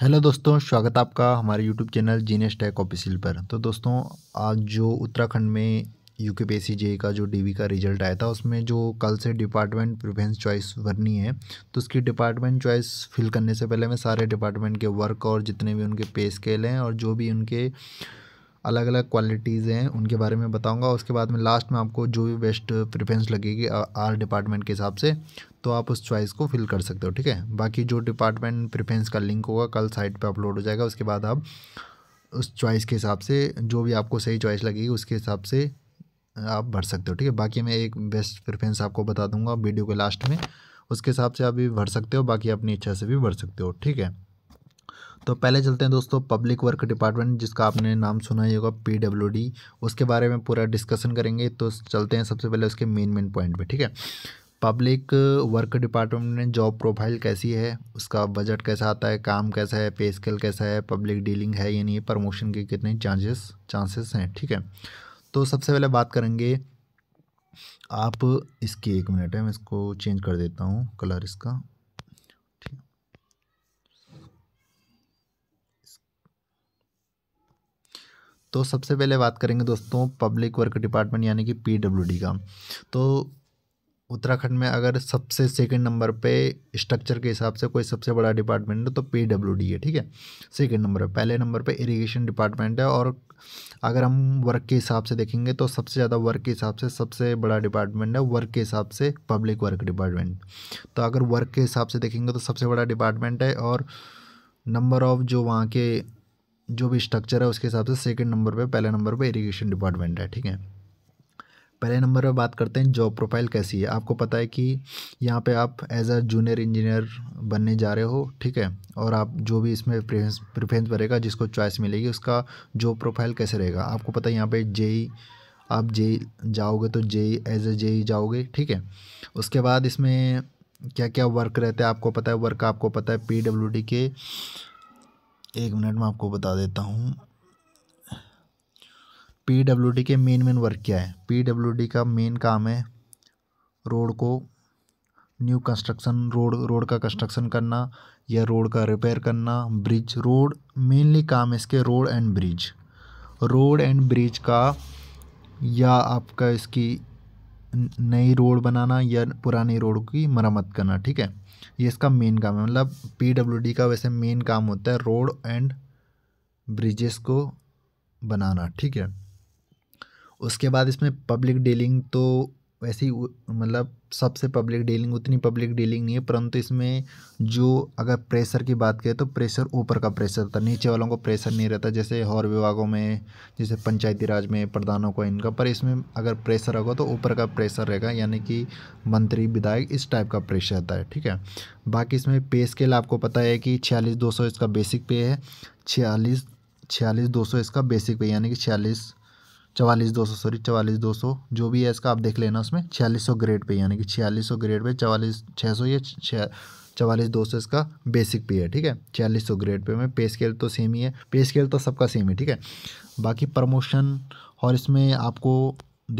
hello दोस्तों स्वागत आपका हमारे यूट्यूब चैनल जीनेस टेक ऑफिसियल पर तो दोस्तों आज जो उत्तराखंड में यू के पी जे का जो डी का रिजल्ट आया था उसमें जो कल से डिपार्टमेंट प्रिफेंस चॉइस भरनी है तो उसकी डिपार्टमेंट चॉइस फिल करने से पहले मैं सारे डिपार्टमेंट के वर्क और जितने भी उनके पे स्केल हैं और जो भी उनके अलग अलग क्वालिटीज़ हैं उनके बारे में बताऊंगा उसके बाद में लास्ट में आपको जो भी बेस्ट प्रेफरेंस लगेगी आर डिपार्टमेंट के हिसाब से तो आप उस चॉइस को फिल कर सकते हो ठीक है बाकी जो डिपार्टमेंट प्रेफरेंस का लिंक होगा कल साइट पर अपलोड हो जाएगा उसके बाद आप उस चॉइस के हिसाब से जो भी आपको सही चॉइस लगेगी उसके हिसाब से आप भर सकते हो ठीक है बाकी मैं एक बेस्ट प्रेफरेंस आपको बता दूंगा वीडियो के लास्ट में उसके हिसाब से आप भी भर सकते हो बाकी अपनी इच्छा से भी भर सकते हो ठीक है तो पहले चलते हैं दोस्तों पब्लिक वर्क डिपार्टमेंट जिसका आपने नाम सुना ही होगा पी उसके बारे में पूरा डिस्कशन करेंगे तो चलते हैं सबसे पहले उसके मेन मेन पॉइंट पर ठीक है पब्लिक वर्क डिपार्टमेंट में जॉब प्रोफाइल कैसी है उसका बजट कैसा आता है काम कैसा है पे स्केल कैसा है पब्लिक डीलिंग है या नहीं प्रमोशन के कितने चांसेस चांसेस हैं ठीक है तो सबसे पहले बात करेंगे आप इसकी एक मिनट है मैं इसको चेंज कर देता हूँ कलर इसका तो सबसे पहले बात करेंगे दोस्तों पब्लिक वर्क डिपार्टमेंट यानी कि पीडब्ल्यूडी का तो उत्तराखंड में अगर सबसे सेकंड नंबर पे स्ट्रक्चर के हिसाब से कोई सबसे बड़ा डिपार्टमेंट है तो पी डब्ल्यू डी है ठीक है सेकंड नंबर पर पहले नंबर पे इरिगेशन डिपार्टमेंट है और अगर हम वर्क के हिसाब से देखेंगे तो सबसे ज़्यादा वर्क के हिसाब से सबसे बड़ा डिपार्टमेंट है वर्क के हिसाब से पब्लिक वर्क डिपार्टमेंट तो अगर वर्क के हिसाब से देखेंगे तो सबसे बड़ा डिपार्टमेंट है और नंबर ऑफ़ जो वहाँ के जो भी स्ट्रक्चर है उसके हिसाब से सेकेंड नंबर पर पहले नंबर पर इरीगेशन डिपार्टमेंट है ठीक है पहले नंबर पर बात करते हैं जॉब प्रोफाइल कैसी है आपको पता है कि यहाँ पे आप एज अ जूनियर इंजीनियर बनने जा रहे हो ठीक है और आप जो भी इसमें प्रेफरेंस प्रेफरेंस भरेगा जिसको चॉइस मिलेगी उसका जॉब प्रोफाइल कैसे रहेगा आपको पता है यहाँ पे जेई e, आप जेई e जाओगे तो जेई एज अ जेई जाओगे ठीक है उसके बाद इसमें क्या क्या वर्क रहता है आपको पता है वर्क आपको पता है पी के एक मिनट में आपको बता देता हूँ पी डब्ल्यू डी के मेन मेन वर्क क्या है पी डब्ल्यू डी का मेन काम है रोड को न्यू कंस्ट्रक्शन रोड रोड का कंस्ट्रक्शन करना या रोड का रिपेयर करना ब्रिज रोड मेनली काम इसके road and bridge road and bridge का या आपका इसकी नई रोड बनाना या पुरानी रोड की मरम्मत करना ठीक है ये इसका मेन काम है मतलब डी का वैसे मेन काम होता है रोड एंड ब्रिजेस को बनाना ठीक है उसके बाद इसमें पब्लिक डीलिंग तो वैसी मतलब सबसे पब्लिक डीलिंग उतनी पब्लिक डीलिंग नहीं है परंतु इसमें जो अगर प्रेशर की बात करें तो प्रेशर ऊपर का प्रेशर होता है नीचे वालों को प्रेशर नहीं रहता जैसे और विभागों में जैसे पंचायती राज में प्रधानों को इनका पर इसमें अगर प्रेशर होगा तो ऊपर का प्रेशर रहेगा यानी कि मंत्री विधायक इस टाइप का प्रेशर रहता है ठीक है बाकी इसमें पे स्केल आपको पता है कि छियालीस दो इसका बेसिक पे है छियालीस छियालीस दो इसका बेसिक पे यानी कि छियालीस चवालीस दो सौ सॉरी चवालीस दो सौ जो भी है इसका आप देख लेना उसमें छियालीस सौ ग्रेड पे यानी कि छियालीस सौ ग्रेड पे चवालीस छः सौ या चवालीस दो सौ इसका बेसिक पे है ठीक है छियालीस सौ ग्रेड पे में पे स्केल तो सेम ही है पे स्केल तो सबका सेम ही ठीक है बाकी प्रमोशन और इसमें आपको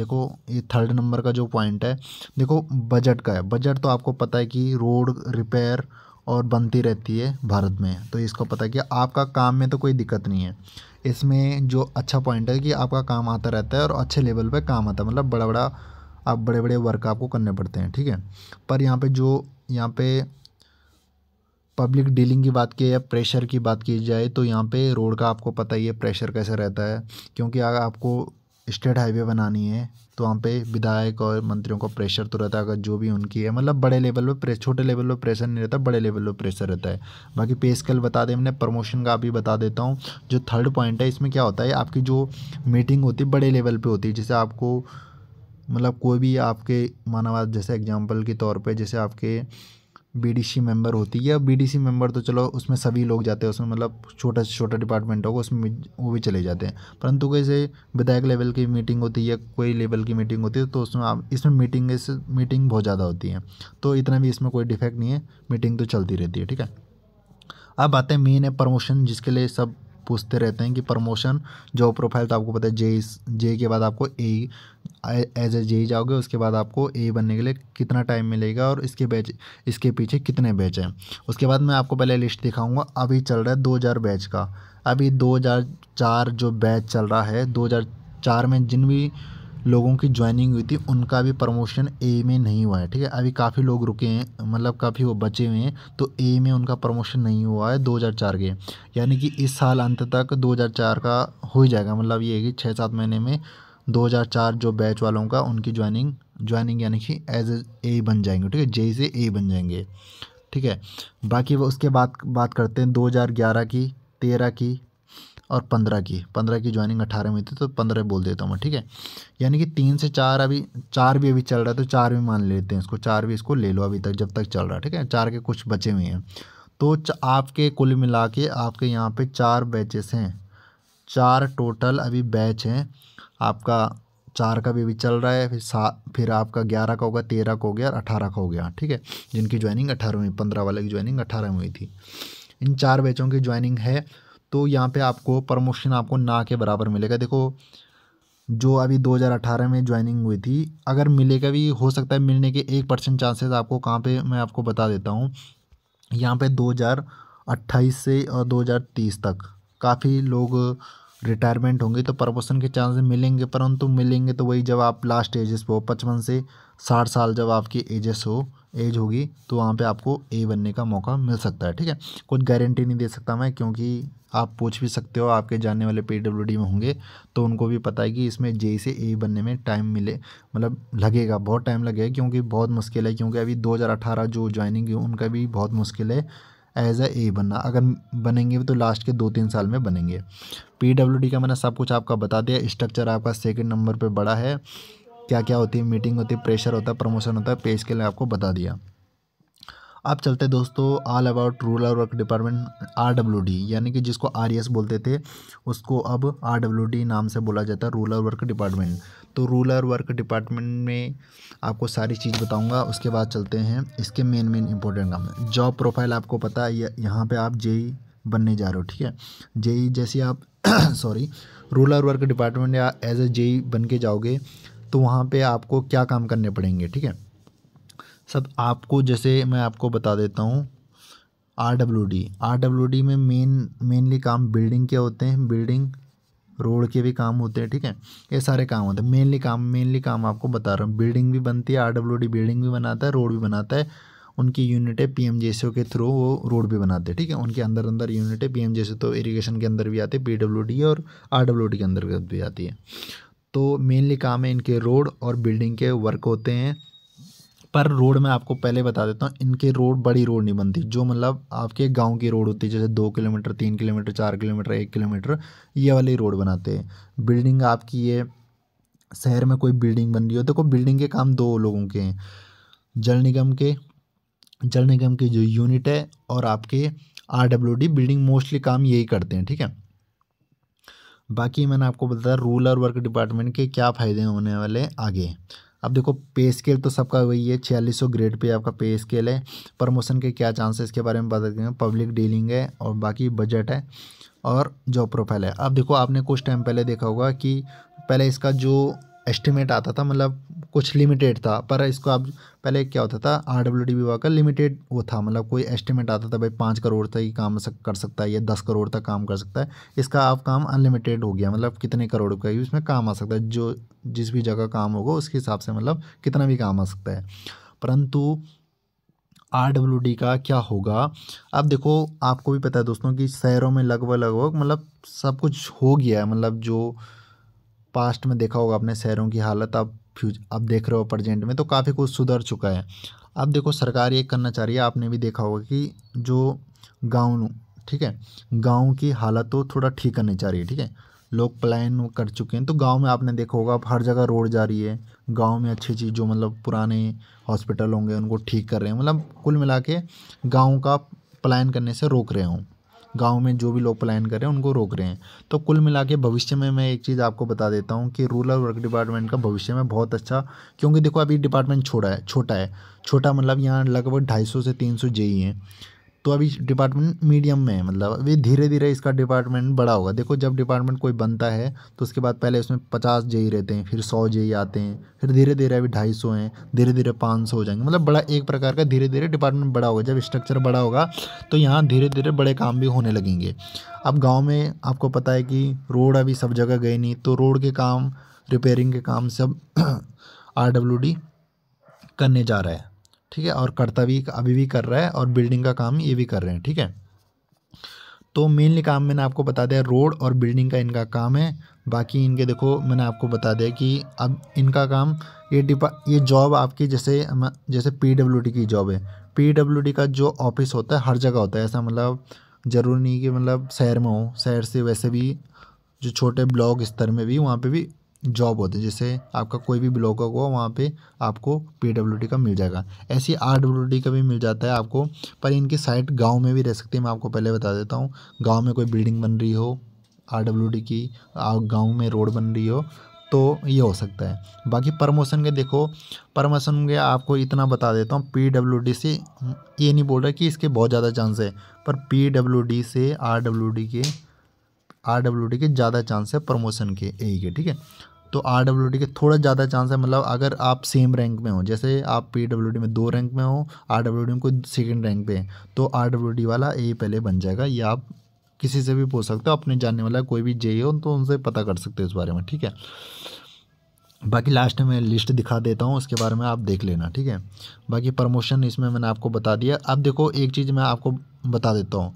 देखो ये थर्ड नंबर का जो पॉइंट है देखो बजट का है बजट तो आपको पता है कि रोड रिपेयर और बनती रहती है भारत में तो इसको पता है कि आपका काम में तो कोई दिक्कत नहीं है इसमें जो अच्छा पॉइंट है कि आपका काम आता रहता है और अच्छे लेवल पर काम आता है मतलब बड़ा बड़ा आप बड़े बड़े वर्क आपको करने पड़ते हैं ठीक है पर यहाँ पर जो यहाँ पर पब्लिक डीलिंग की बात की या प्रेशर की बात की जाए तो यहाँ पे रोड का आपको पता ही है प्रेशर कैसा रहता है क्योंकि अगर आपको स्टेट हाईवे बनानी है तो वहाँ पे विधायक और मंत्रियों का प्रेशर तो रहता है अगर जो भी उनकी है मतलब बड़े लेवल पर प्रेस छोटे लेवल पर प्रेशर नहीं रहता बड़े लेवल पर प्रेशर रहता है बाकी पे स्केल बता दें हमने प्रमोशन का भी बता देता हूँ जो थर्ड पॉइंट है इसमें क्या होता है आपकी जो मीटिंग होती है बड़े लेवल पर होती है जैसे आपको मतलब कोई भी आपके मानवाद जैसे एग्जाम्पल के तौर पर जैसे आपके बीडीसी मेंबर होती है या बीडीसी मेंबर तो चलो उसमें सभी लोग जाते हैं उसमें मतलब छोटा से छोटा डिपार्टमेंट होगा उसमें वो भी चले जाते हैं परंतु कैसे विधायक लेवल की मीटिंग होती है कोई लेवल की मीटिंग होती है तो उसमें आप इसमें मीटिंग इस मीटिंग बहुत ज़्यादा होती है तो इतना भी इसमें कोई डिफेक्ट नहीं है मीटिंग तो चलती रहती है ठीक है अब आते हैं मेन है प्रमोशन जिसके लिए सब पूछते रहते हैं कि प्रमोशन जॉब प्रोफाइल तो आपको पता है जे जे के बाद आपको ए एज ए जे जाओगे उसके बाद आपको ए बनने के लिए कितना टाइम मिलेगा और इसके बैच इसके पीछे कितने बैच हैं उसके बाद मैं आपको पहले लिस्ट दिखाऊंगा अभी चल रहा है दो हज़ार बैच का अभी दो हज़ार चार जो बैच चल रहा है दो हज़ार चार में जिन भी लोगों की ज्वाइनिंग हुई थी उनका भी प्रमोशन ए में नहीं हुआ है ठीक है अभी काफ़ी लोग रुके हैं मतलब काफ़ी वो बचे हुए हैं तो ए में उनका प्रमोशन नहीं हुआ है 2004 के यानी कि इस साल अंत तक 2004 का हो ही जाएगा मतलब ये है कि छः सात महीने में 2004 जो बैच वालों का उनकी ज्वाइनिंग ज्वाइनिंग यानी कि एज ए बन जाएंगे ठीक है जे से ए बन जाएंगे ठीक है बाकी वो उसके बाद बात करते हैं 2011 की 13 की और पंद्रह की पंद्रह की ज्वाइनिंग अठारह में थी तो पंद्रह बोल देता हूँ मैं ठीक है यानी कि तीन से चार अभी चार भी अभी चल रहा है तो चार भी मान लेते हैं इसको चार भी इसको ले लो अभी तक जब तक चल रहा है ठीक है चार के कुछ बचे हुए हैं तो आपके कुल मिला के आपके यहाँ पे चार बैचेस हैं चार टोटल अभी बैच हैं आपका चार का भी अभी चल रहा है फिर सात फिर आपका ग्यारह का होगा तेरह का हो गया और अठारह का हो गया ठीक है जिनकी ज्वाइनिंग अठारह हुई पंद्रह वाले की ज्वाइनिंग अठारह में हुई थी इन चार बैचों की ज्वाइनिंग है तो यहाँ पे आपको प्रमोशन आपको ना के बराबर मिलेगा देखो जो अभी 2018 में ज्वाइनिंग हुई थी अगर मिलेगा भी हो सकता है मिलने के एक परसेंट चांसेस आपको कहाँ पे मैं आपको बता देता हूँ यहाँ पे 2028 से और 2030 तक काफ़ी लोग रिटायरमेंट होंगे तो प्रमोशन के चांसेस मिलेंगे परंतु मिलेंगे तो वही जब आप लास्ट एजेस पे हो पचपन से साठ साल जब आपकी एजेस हो एज होगी तो वहाँ पे आपको ए बनने का मौका मिल सकता है ठीक है कुछ गारंटी नहीं दे सकता मैं क्योंकि आप पूछ भी सकते हो आपके जानने वाले पी डब्ल्यू डी में होंगे तो उनको भी पता है कि इसमें जे से ए बनने में टाइम मिले मतलब लगेगा बहुत टाइम लगेगा क्योंकि बहुत मुश्किल है क्योंकि अभी 2018 जो ज्वाइनिंग है उनका भी बहुत मुश्किल है एज ए बनना अगर बनेंगे तो लास्ट के दो तीन साल में बनेंगे पी डब्ल्यू डी का मैंने सब कुछ आपका बता दिया स्ट्रक्चर आपका सेकेंड नंबर पर बड़ा है क्या क्या होती है मीटिंग होती है प्रेशर होता है प्रमोशन होता है पे स्केल आपको बता दिया अब चलते दोस्तों all about rural work department R W D यानी कि जिसको आर e बोलते थे उसको अब आर डब्ल्यू डी नाम से बोला जाता है रूरल वर्क डिपार्टमेंट तो रूलर वर्क डिपार्टमेंट में आपको सारी चीज़ बताऊंगा उसके बाद चलते हैं इसके मेन मेन इंपॉर्टेंट काम जॉब प्रोफाइल आपको पता है यहाँ पे आप जेई e बनने जा रहे हो ठीक है जेई e जैसे आप सॉरी रूलर वर्क डिपार्टमेंट या एज ए जेई e बन के जाओगे तो वहाँ पे आपको क्या काम करने पड़ेंगे ठीक है सब आपको जैसे मैं आपको बता देता हूँ R W D R W D में मेन मेनली काम बिल्डिंग के होते हैं बिल्डिंग रोड के भी काम होते हैं ठीक है ये सारे काम होते हैं मेनली काम मेनली काम आपको बता रहा हूँ बिल्डिंग भी बनती है आर बिल्डिंग भी बनाता है रोड भी बनाता है उनकी यूनिट है पी के थ्रू वो रोड भी बनाते हैं ठीक है उनके अंदर अंदर यूनिट है पी तो इरीगेशन के अंदर भी आते हैं पी और आर के अंदर भी आती है तो मेनली काम है इनके रोड और बिल्डिंग के वर्क होते हैं पर रोड मैं आपको पहले बता देता हूँ इनके रोड बड़ी रोड नहीं बनती जो मतलब आपके गांव की रोड होती है जैसे दो किलोमीटर तीन किलोमीटर चार किलोमीटर एक किलोमीटर ये वाली रोड बनाते हैं बिल्डिंग आपकी ये शहर में कोई बिल्डिंग बन रही हो तो देखो बिल्डिंग के काम दो लोगों के हैं जल निगम के जल निगम के जो यूनिट है और आपके R W D building mostly काम यही करते हैं ठीक है बाकी मैंने आपको बताया रूरल वर्क डिपार्टमेंट के क्या फ़ायदे होने वाले आगे अब देखो पे स्केल तो सबका वही है छियालीस सौ ग्रेड पे आपका पे स्केल है प्रमोशन के क्या चांसेस के बारे में बता देंगे पब्लिक डीलिंग है और बाकी बजट है और जॉब प्रोफाइल है अब देखो आपने कुछ टाइम पहले देखा होगा कि पहले इसका जो एस्टिमेट आता था मतलब कुछ लिमिटेड था पर इसको आप पहले क्या होता था आर डब्ल्यू डी विभाग का लिमिटेड वो था मतलब कोई एस्टिमेट आता था भाई पाँच करोड़ तक ही काम कर सकता है या दस करोड़ तक काम कर सकता है इसका आप काम अनलिमिटेड हो गया मतलब कितने करोड़ का ही उसमें काम आ सकता है जो जिस भी जगह काम होगा उसके हिसाब से मतलब कितना भी काम आ सकता है परंतु आर डब्ल्यू डी का क्या होगा अब देखो आपको भी पता है दोस्तों कि शहरों में लगभग लगभग मतलब सब कुछ हो गया है मतलब जो पास्ट में देखा होगा अपने शहरों की हालत अब फ्यूज अब देख रहे हो प्रजेंट में तो काफ़ी कुछ सुधर चुका है अब देखो सरकार ये करना चाह रही है आपने भी देखा होगा कि जो गाँव ठीक है गाँव की हालत तो थोड़ा ठीक करनी चाह रही है ठीक है लोग प्लान कर चुके हैं तो गांव में आपने देखा होगा हर जगह रोड जा रही है गांव में अच्छी चीज़ जो मतलब पुराने हॉस्पिटल होंगे उनको ठीक कर रहे हैं मतलब कुल मिला के गाँव का प्लान करने से रोक रहे हों गांव में जो भी लोग पलायन कर रहे हैं उनको रोक रहे हैं तो कुल मिला के भविष्य में मैं एक चीज़ आपको बता देता हूँ कि रूरल वर्क डिपार्टमेंट का भविष्य में बहुत अच्छा क्योंकि देखो अभी डिपार्टमेंट छोटा है छोटा है छोटा मतलब यहाँ लगभग ढाई सौ से तीन सौ जेई हैं तो अभी डिपार्टमेंट मीडियम में है मतलब अभी धीरे धीरे इसका डिपार्टमेंट बड़ा होगा देखो जब डिपार्टमेंट कोई बनता है तो उसके बाद पहले उसमें पचास जेई रहते हैं फिर सौ जेई आते हैं फिर धीरे धीरे अभी ढाई सौ हैं धीरे धीरे पाँच सौ हो जाएंगे मतलब बड़ा एक प्रकार का धीरे धीरे डिपार्टमेंट बड़ा होगा जब स्ट्रक्चर बड़ा होगा तो यहाँ धीरे धीरे बड़े काम भी होने लगेंगे अब गाँव में आपको पता है कि रोड अभी सब जगह गए नहीं तो रोड के काम रिपेयरिंग के काम सब आर करने जा रहा है ठीक है और करता भी अभी भी कर रहा है और बिल्डिंग का काम ये भी कर रहे हैं ठीक है तो मेनली काम मैंने आपको बता दिया रोड और बिल्डिंग का इनका काम है बाकी इनके देखो मैंने आपको बता दिया कि अब इनका काम ये डिपा ये जॉब आपकी जैसे जैसे पी की जॉब है पी का जो ऑफिस होता है हर जगह होता है ऐसा मतलब ज़रूरी नहीं कि मतलब शहर में हो शहर से वैसे भी जो छोटे ब्लॉक स्तर में भी वहाँ पे भी जॉब होती है जैसे आपका कोई भी ब्लॉक होगा वहाँ पे आपको पी डब्ल्यू का मिल जाएगा ऐसे आर डब्ल्यू का भी मिल जाता है आपको पर इनकी साइट गांव में भी रह सकती है मैं आपको पहले बता देता हूँ गांव में कोई बिल्डिंग बन रही हो आर डब्ल्यू की गाँव में रोड बन रही हो तो ये हो सकता है बाकी प्रमोशन के देखो प्रमोशन के आपको इतना बता देता हूँ पी डब्ल्यू डी से ये नहीं बोल रहा कि इसके बहुत ज़्यादा चांस है पर पी डब्ल्यू डी से आर डब्ल्यू डी के आर के ज़्यादा चांस है प्रमोशन के ए के ठीक है तो आर के थोड़ा ज़्यादा चांस है मतलब अगर आप सेम रैंक में हो जैसे आप पी में दो रैंक में हो आर में कोई सेकेंड रैंक पे है तो आर वाला ए पहले बन जाएगा या आप किसी से भी पूछ सकते हो अपने जानने वाला कोई भी जे हो तो उनसे पता कर सकते हो इस बारे में ठीक है बाकी लास्ट में लिस्ट दिखा देता हूँ उसके बारे में आप देख लेना ठीक है बाकी प्रमोशन इसमें मैंने आपको बता दिया अब देखो एक चीज़ मैं आपको बता देता हूँ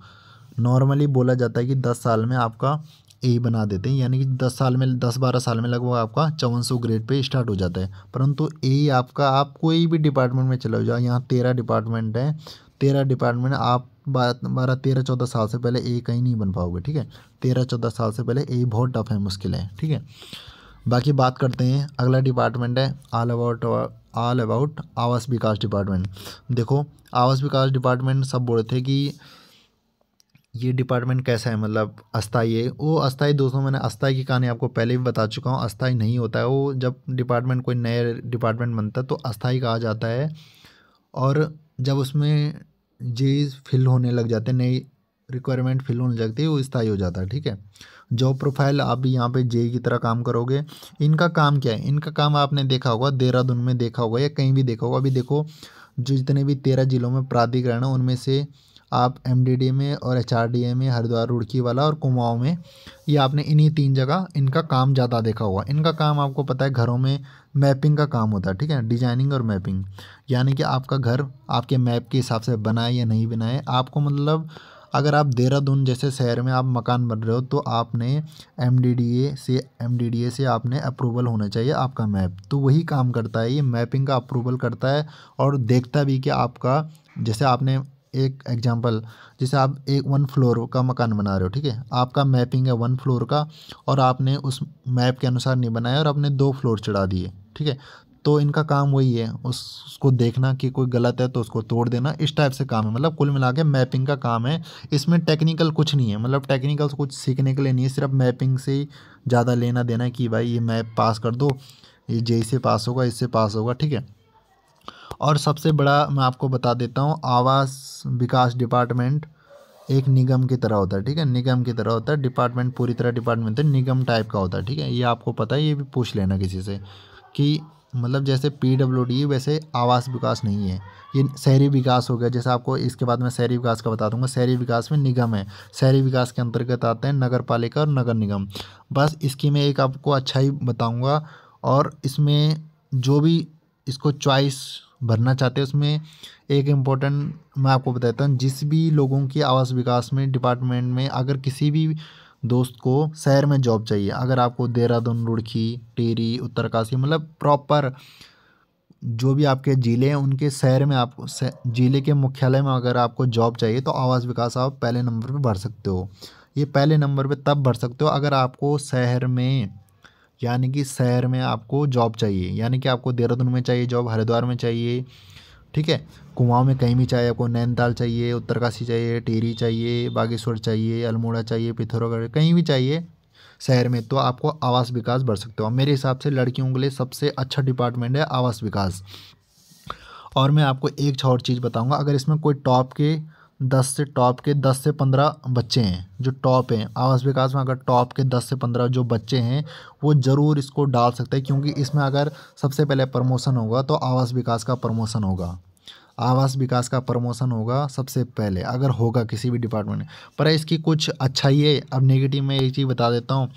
नॉर्मली बोला जाता है कि दस साल में आपका ए बना देते हैं यानी कि दस साल में दस बारह साल में लगभग आपका चौवन सौ ग्रेड पे स्टार्ट हो जाता है परंतु ए आपका आप कोई भी डिपार्टमेंट में चले जाओ यहाँ तेरह डिपार्टमेंट है तेरह डिपार्टमेंट आप बारह तेरह चौदह साल से पहले ए कहीं नहीं बन पाओगे ठीक है तेरह चौदह साल से पहले ए बहुत टफ है मुश्किल है ठीक है बाकी बात करते हैं अगला डिपार्टमेंट है ऑल अबाउट ऑल अबाउट आवास विकास डिपार्टमेंट देखो आवास विकास डिपार्टमेंट सब रहे थे कि ये डिपार्टमेंट कैसा है मतलब अस्थाई है वो अस्थाई दोस्तों मैंने अस्थाई की कहानी आपको पहले भी बता चुका हूँ अस्थाई नहीं होता है वो जब डिपार्टमेंट कोई नए डिपार्टमेंट बनता है तो अस्थाई कहा जाता है और जब उसमें जेज फिल होने लग जाते हैं नई रिक्वायरमेंट फिल होने लगती है वो स्थायी हो जाता है ठीक है जॉब प्रोफाइल आप भी यहाँ पे जे की तरह काम करोगे इनका काम क्या है इनका काम आपने देखा होगा देहरादून में देखा होगा या कहीं भी देखा होगा अभी देखो जो जितने भी तेरह जिलों में प्राधिकरण है उनमें से आप एम में और एच में हरिद्वार रुड़की वाला और कुमाऊँ में ये आपने इन्हीं तीन जगह इनका काम ज़्यादा देखा हुआ इनका काम आपको पता है घरों में मैपिंग का काम होता है ठीक है डिजाइनिंग और मैपिंग यानी कि आपका घर आपके मैप के हिसाब से बनाए या नहीं बनाए आपको मतलब अगर आप देहरादून जैसे शहर में आप मकान बन रहे हो तो आपने एम से एम से आपने अप्रूवल होना चाहिए आपका मैप तो वही काम करता है ये मैपिंग का अप्रूवल करता है और देखता भी कि आपका जैसे आपने एक एग्जांपल जैसे आप एक वन फ्लोर का मकान बना रहे हो ठीक है आपका मैपिंग है वन फ्लोर का और आपने उस मैप के अनुसार नहीं बनाया और आपने दो फ्लोर चढ़ा दिए ठीक है तो इनका काम वही है उस उसको देखना कि कोई गलत है तो उसको तोड़ देना इस टाइप से काम है मतलब कुल मिला के मैपिंग का काम है इसमें टेक्निकल कुछ नहीं है मतलब टेक्निकल कुछ सीखने के लिए नहीं है सिर्फ मैपिंग से ही ज़्यादा लेना देना है कि भाई ये मैप पास कर दो ये जे से पास होगा इससे पास होगा ठीक है और सबसे बड़ा मैं आपको बता देता हूँ आवास विकास डिपार्टमेंट एक निगम की तरह होता है ठीक है निगम की तरह होता है डिपार्टमेंट पूरी तरह डिपार्टमेंट है तो निगम टाइप का होता है ठीक है ये आपको पता है ये भी पूछ लेना किसी से कि मतलब जैसे पी डब्ल्यू डी वैसे आवास विकास नहीं है ये शहरी विकास हो गया जैसे आपको इसके बाद मैं शहरी विकास का बता दूंगा शहरी विकास में निगम है शहरी विकास के अंतर्गत आते हैं नगर पालिका और नगर निगम बस इसकी मैं एक आपको अच्छाई बताऊँगा और इसमें जो भी इसको चॉइस भरना चाहते हैं उसमें एक इम्पोर्टेंट मैं आपको बताता हूँ जिस भी लोगों की आवास विकास में डिपार्टमेंट में अगर किसी भी दोस्त को शहर में जॉब चाहिए अगर आपको देहरादून रुड़की टेरी उत्तरकाशी मतलब प्रॉपर जो भी आपके ज़िले हैं उनके शहर में आपको ज़िले के मुख्यालय में अगर आपको जॉब चाहिए तो आवास विकास आप पहले नंबर पर भर सकते हो ये पहले नंबर पे तब भर सकते हो अगर आपको शहर में यानी कि शहर में आपको जॉब चाहिए यानी कि आपको देहरादून में चाहिए जॉब हरिद्वार में चाहिए ठीक है कुमाऊँ में कहीं भी चाहिए आपको नैनीताल चाहिए उत्तरकाशी चाहिए टेरी चाहिए बागेश्वर चाहिए अल्मोड़ा चाहिए पिथौरागढ़ कहीं भी चाहिए शहर में तो आपको आवास विकास बढ़ सकते हो मेरे हिसाब से लड़कियों के लिए सबसे अच्छा डिपार्टमेंट है आवास विकास और मैं आपको एक और चीज़ बताऊंगा अगर इसमें कोई टॉप के दस से टॉप के दस से पंद्रह बच्चे हैं जो टॉप हैं आवास विकास में अगर टॉप के दस से पंद्रह जो बच्चे हैं वो ज़रूर इसको डाल सकते हैं क्योंकि इसमें अगर सबसे पहले प्रमोशन होगा तो आवास विकास का प्रमोशन होगा आवास विकास का प्रमोशन होगा सबसे पहले अगर होगा किसी भी डिपार्टमेंट में पर इसकी कुछ अच्छाई है अब नेगेटिव में एक चीज़ बता देता हूँ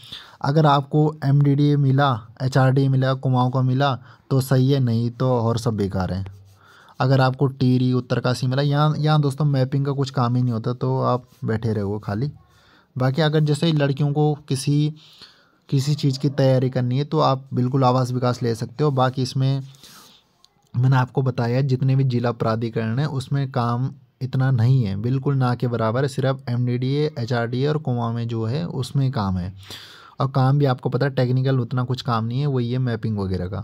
अगर आपको एम मिला एच मिला कुमाऊँ का मिला तो सही है नहीं तो और सब बेकार है अगर आपको टीरी उत्तरकाशी मिला यहाँ यहाँ दोस्तों मैपिंग का कुछ काम ही नहीं होता तो आप बैठे रहोगे खाली बाकी अगर जैसे लड़कियों को किसी किसी चीज़ की तैयारी करनी है तो आप बिल्कुल आवास विकास ले सकते हो बाकी इसमें मैंने आपको बताया जितने भी जिला प्राधिकरण हैं उसमें काम इतना नहीं है बिल्कुल ना के बराबर है सिर्फ एम डी डी एच और कुमा में जो है उसमें काम है और काम भी आपको पता है टेक्निकल उतना कुछ काम नहीं है वही है मैपिंग वगैरह का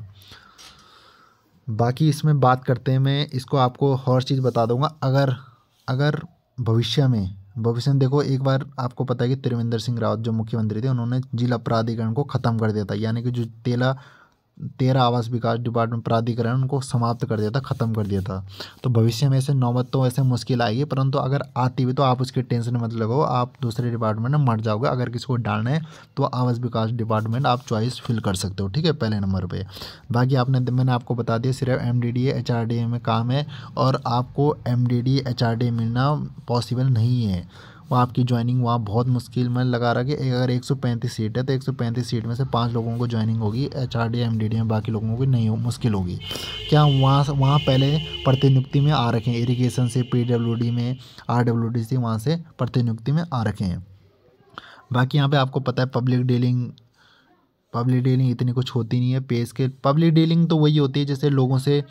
बाकी इसमें बात करते हैं मैं इसको आपको और चीज़ बता दूंगा अगर अगर भविष्य में भविष्य में देखो एक बार आपको पता है कि त्रिवेंद्र सिंह रावत जो मुख्यमंत्री थे उन्होंने जिला प्राधिकरण को ख़त्म कर दिया था यानी कि जो तेला तेरह आवास विकास डिपार्टमेंट प्राधिकरण उनको समाप्त कर दिया था ख़त्म कर दिया था तो भविष्य में ऐसे नौबत तो ऐसे मुश्किल आएगी परंतु अगर आती भी तो आप उसकी टेंशन मत लगो आप दूसरे डिपार्टमेंट में मर जाओगे अगर किसी को डालना है तो आवास विकास डिपार्टमेंट आप चॉइस फिल कर सकते हो ठीक है पहले नंबर पर बाकी आपने मैंने आपको बता दिया सिर्फ एम डी में काम है और आपको एम डी मिलना पॉसिबल नहीं है वो आपकी ज्वाइनिंग वहाँ बहुत मुश्किल में लगा रहा कि अगर एक सौ पैंतीस सीट है तो एक सौ पैंतीस सीट में से पाँच लोगों को ज्वाइनिंग होगी H R D M D D में बाकी लोगों को नहीं हो मुश्किल होगी क्या वहाँ वहाँ पहले प्रतिनियुक्ति में आ रखे हैं इरीगेशन से पी डब्ल्यू डी में आर डब्ल्यू डी से वहाँ से प्रतिनियुक्ति में आ रखे हैं बाकी यहाँ पे आपको पता है पब्लिक डीलिंग पब्लिक डीलिंग इतनी कुछ होती नहीं है पे स्केल पब्लिक डीलिंग तो वही होती है जैसे लोगों से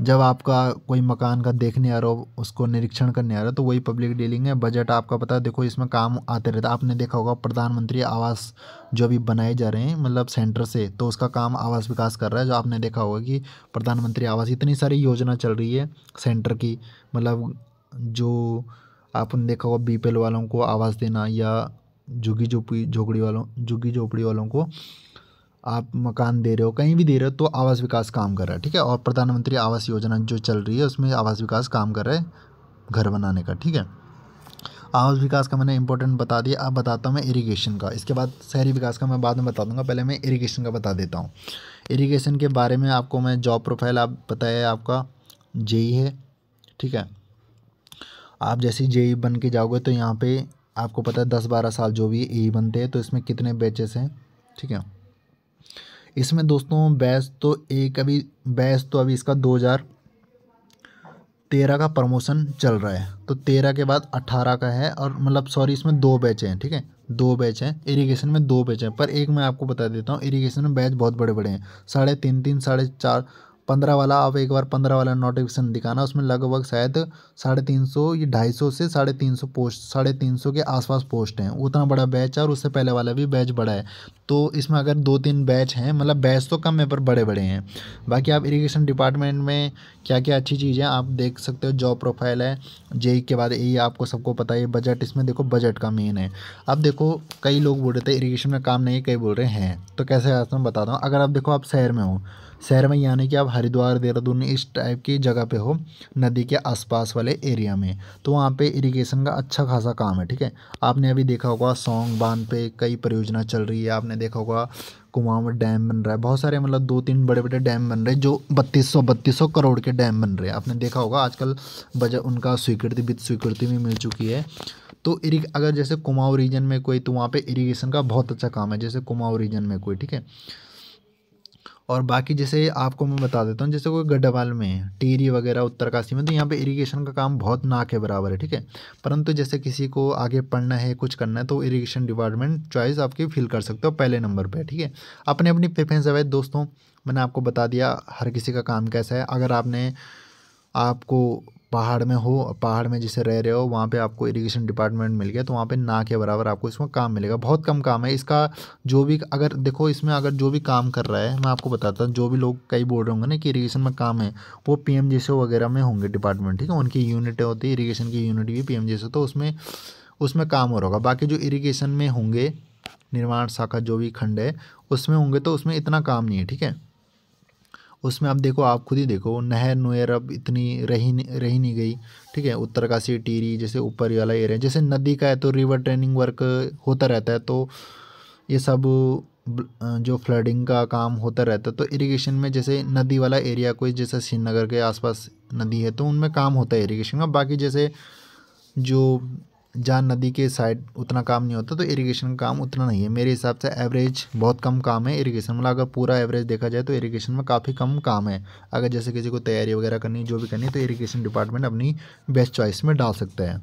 जब आपका कोई मकान का देखने आ रहा हो उसको निरीक्षण करने आ रहा हो तो वही पब्लिक डीलिंग है बजट आपका पता है देखो इसमें काम आते रहता है आपने देखा होगा प्रधानमंत्री आवास जो अभी बनाए जा रहे हैं मतलब सेंटर से तो उसका काम आवास विकास कर रहा है जो आपने देखा होगा कि प्रधानमंत्री आवास इतनी सारी योजना चल रही है सेंटर की मतलब जो आपने देखा होगा बी वालों को आवास देना या झुग्गी झोपड़ी झोपड़ी वालों झुग्गी झोपड़ी वालों को आप मकान दे रहे हो कहीं भी दे रहे हो तो आवास विकास काम कर रहा है ठीक है और प्रधानमंत्री आवास योजना जो चल रही है उसमें आवास विकास काम कर रहा है घर बनाने का ठीक है आवास विकास का मैंने इंपॉर्टेंट बता दिया अब बताता हूँ मैं इरिगेशन का इसके बाद शहरी विकास का मैं बाद में बता दूंगा पहले मैं इरीगेशन का बता देता हूँ इरीगेशन के बारे में आपको मैं जॉब प्रोफाइल आप बताया आपका जेई है ठीक है आप जैसे जेई बन के जाओगे तो यहाँ पे आपको पता है दस बारह साल जो भी ए बनते हैं तो इसमें कितने बैचेस हैं ठीक है इसमें दोस्तों बैच तो एक अभी बैस तो अभी इसका दो हज़ार तेरह का प्रमोशन चल रहा है तो तेरह के बाद अट्ठारह का है और मतलब सॉरी इसमें दो बैच हैं ठीक है दो बैच हैं इरीगेशन में दो बैच हैं पर एक मैं आपको बता देता हूँ इरीगेशन में बैच बहुत बड़े बड़े हैं साढ़े तीन तीन साढ़े चार पंद्रह वाला आप एक बार पंद्रह वाला नोटिफिकेशन दिखाना उसमें लगभग शायद साढ़े तीन सौ ये ढाई सौ से साढ़े तीन सौ पोस्ट साढ़े तीन सौ के आसपास पोस्ट हैं उतना बड़ा बैच है और उससे पहले वाला भी बैच बड़ा है तो इसमें अगर दो तीन बैच हैं मतलब बैच तो कम है पर बड़े बड़े हैं बाकी आप इरीगेशन डिपार्टमेंट में क्या क्या अच्छी चीज़ें आप देख सकते हो जॉब प्रोफाइल है जेई e e के बाद यही e आपको सबको पता है बजट इसमें देखो बजट का मेन है अब देखो कई लोग बोल रहे थे इरीगेशन में काम नहीं कई बोल रहे हैं तो कैसे मैं बताता हूँ अगर आप देखो आप शहर में हो शहर में यानी कि आप हरिद्वार देहरादून इस टाइप की जगह पे हो नदी के आसपास वाले एरिया में तो वहाँ पे इरिगेशन का अच्छा खासा काम है ठीक है आपने अभी देखा होगा सौंग बांध पे कई परियोजना चल रही है आपने देखा होगा कुमाऊँ में डैम बन रहा है बहुत सारे मतलब दो तीन बड़े बड़े डैम बन रहे हैं जो बत्तीस सौ बत्तीस सौ करोड़ के डैम बन रहे हैं आपने देखा होगा आजकल बजट उनका स्वीकृति वित्त स्वीकृति भी मिल चुकी है तो इरिग अगर जैसे कुमाऊँ रीजन में कोई तो वहाँ पे इरिगेशन का बहुत अच्छा काम है जैसे कुमाऊँ रीजन में कोई ठीक है और बाकी जैसे आपको मैं बता देता हूँ जैसे कोई गड्ढावाल में है टीरी वगैरह उत्तरकाशी में तो यहाँ पे इरिगेशन का काम बहुत ना के बराबर है ठीक है परंतु जैसे किसी को आगे पढ़ना है कुछ करना है तो इरीगेशन डिपार्टमेंट चॉइस आपकी फिल कर सकते हो पहले नंबर पर ठीक है अपने अपनी प्रेफरेंस अवैध दोस्तों मैंने आपको बता दिया हर किसी का काम कैसा है अगर आपने आपको पहाड़ में हो पहाड़ में जिसे रह रहे हो वहाँ पे आपको इरिगेशन डिपार्टमेंट मिल गया तो वहाँ पे ना के बराबर आपको इसमें काम मिलेगा बहुत कम काम है इसका जो भी अगर देखो इसमें अगर जो भी काम कर रहा है मैं आपको बताता हूँ जो भी लोग कई बोल रहे होंगे ना कि इरीगेशन में काम है वो पी एम वगैरह में होंगे डिपार्टमेंट ठीक है उनकी यूनिटें होती है इरीगेशन की यूनिट भी पी एम तो उसमें उसमें काम हो रहा होगा बाकी जो इरीगेशन में होंगे निर्माण शाखा जो भी खंड है उसमें होंगे तो उसमें इतना काम नहीं है ठीक है उसमें आप देखो आप खुद ही देखो नहर नुहर अब इतनी रही रही नहीं गई ठीक है उत्तरकाशी टीरी जैसे ऊपर वाला एरिया जैसे नदी का है तो रिवर ट्रेनिंग वर्क होता रहता है तो ये सब जो फ्लडिंग का काम होता रहता है तो इरिगेशन में जैसे नदी वाला एरिया कोई जैसे श्रीनगर के आसपास नदी है तो उनमें काम होता है इरिगेशन का बाकी जैसे जो जहाँ नदी के साइड उतना काम नहीं होता तो इरिगेशन का काम उतना नहीं है मेरे हिसाब से एवरेज बहुत कम काम है इरिगेशन मतलब अगर पूरा एवरेज देखा जाए तो इरिगेशन में काफ़ी कम काम है अगर जैसे किसी को तैयारी वगैरह करनी जो भी करनी है तो इरिगेशन डिपार्टमेंट अपनी बेस्ट चॉइस में डाल सकता है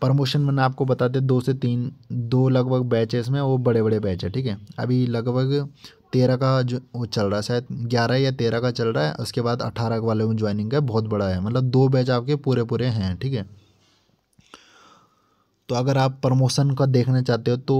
प्रमोशन मैंने आपको बता दें दो से तीन दो लगभग बैचेस में वो बड़े बड़े बैच है ठीक है अभी लगभग तेरह का जो वो चल रहा है शायद ग्यारह या तेरह का चल रहा है उसके बाद अठारह वाले में ज्वाइनिंग का बहुत बड़ा है मतलब दो बैच आपके पूरे पूरे हैं ठीक है तो अगर आप प्रमोशन का देखना चाहते हो तो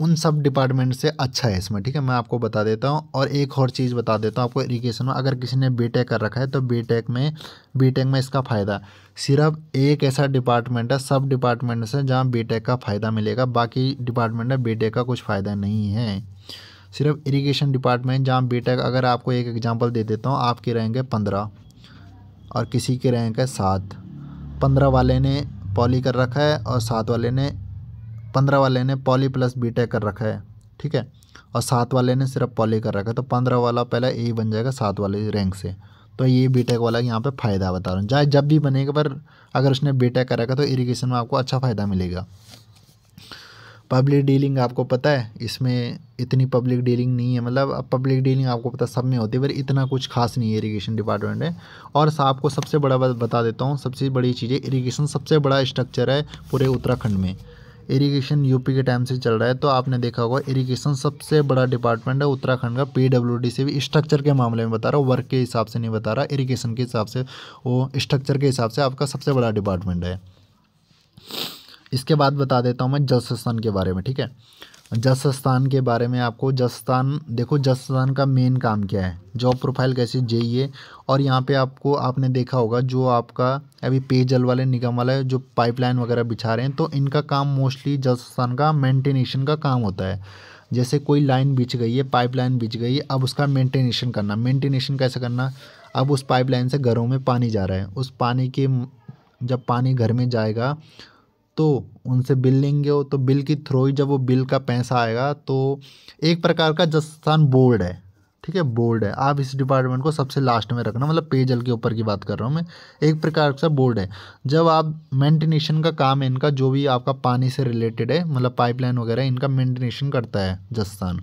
उन सब डिपार्टमेंट से अच्छा है इसमें ठीक है मैं आपको बता देता हूँ और एक और चीज़ बता देता हूँ आपको इरीगेशन में अगर किसी ने बीटेक कर रखा है तो बीटेक में बीटेक में इसका फ़ायदा सिर्फ एक ऐसा डिपार्टमेंट है सब डिपार्टमेंट से जहाँ बीटेक का फ़ायदा मिलेगा बाकी डिपार्टमेंट में बीटेक का कुछ फ़ायदा नहीं है सिर्फ इरीगेशन डिपार्टमेंट जहाँ बीटेक अगर आपको एक एग्जाम्पल दे देता हूँ आपकी रैंक है पंद्रह और किसी की रैंक है सात पंद्रह वाले ने पॉली कर रखा है और सात वाले ने पंद्रह वाले ने पॉली प्लस बीटेक कर रखा है ठीक है और सात वाले ने सिर्फ पॉली कर रखा है तो पंद्रह वाला पहला ए बन जाएगा सात वाले रैंक से तो ये बीटेक वाला यहाँ पे फ़ायदा बता रहा हूँ चाहे जब भी बनेगा पर अगर उसने बीटेक कर रखा तो इरीगेशन में आपको अच्छा फ़ायदा मिलेगा पब्लिक डीलिंग आपको पता है इसमें इतनी पब्लिक डीलिंग नहीं है मतलब अब पब्लिक डीलिंग आपको पता सब में होती है पर इतना कुछ खास नहीं है इरीगेशन डिपार्टमेंट में और आपको सबसे बड़ा बात बता देता हूँ सबसे बड़ी चीज़ है इरीगेशन सबसे बड़ा स्ट्रक्चर है पूरे उत्तराखंड में इरीगेशन यूपी के टाइम से चल रहा है तो आपने देखा होगा इरीगेशन सबसे बड़ा डिपार्टमेंट है उत्तराखंड का पीडब्ल्यूडी से भी स्ट्रक्चर के मामले में बता रहा हूँ वर्क के हिसाब से नहीं बता रहा इरीगेशन के हिसाब से वो स्ट्रक्चर के हिसाब से आपका सबसे बड़ा डिपार्टमेंट है इसके बाद बता देता हूँ मैं जसस्थान के बारे में ठीक है जसस्थान के बारे में आपको जसस्थान देखो जसस्थान का मेन काम क्या है जॉब प्रोफाइल कैसे है और यहाँ पे आपको आपने देखा होगा जो आपका अभी पेयजल वाले निगम वाले जो पाइपलाइन वगैरह बिछा रहे हैं तो इनका काम मोस्टली जसस्थान का मेंटेनेशन का काम होता है जैसे कोई लाइन बिछ गई है पाइपलाइन बिछ गई है अब उसका मेंटेनेशन करना मेंटेनेशन कैसे करना अब उस पाइपलाइन से घरों में पानी जा रहा है उस पानी के जब पानी घर में जाएगा तो उनसे बिल लेंगे वो तो बिल के थ्रू ही जब वो बिल का पैसा आएगा तो एक प्रकार का जस्थान बोर्ड है ठीक है बोर्ड है आप इस डिपार्टमेंट को सबसे लास्ट में रखना मतलब पेयजल के ऊपर की बात कर रहा हूँ मैं एक प्रकार का बोर्ड है जब आप मेंटेनेशन का काम है इनका जो भी आपका पानी से रिलेटेड है मतलब पाइपलाइन वगैरह इनका मेंटेनेशन करता है जस्तान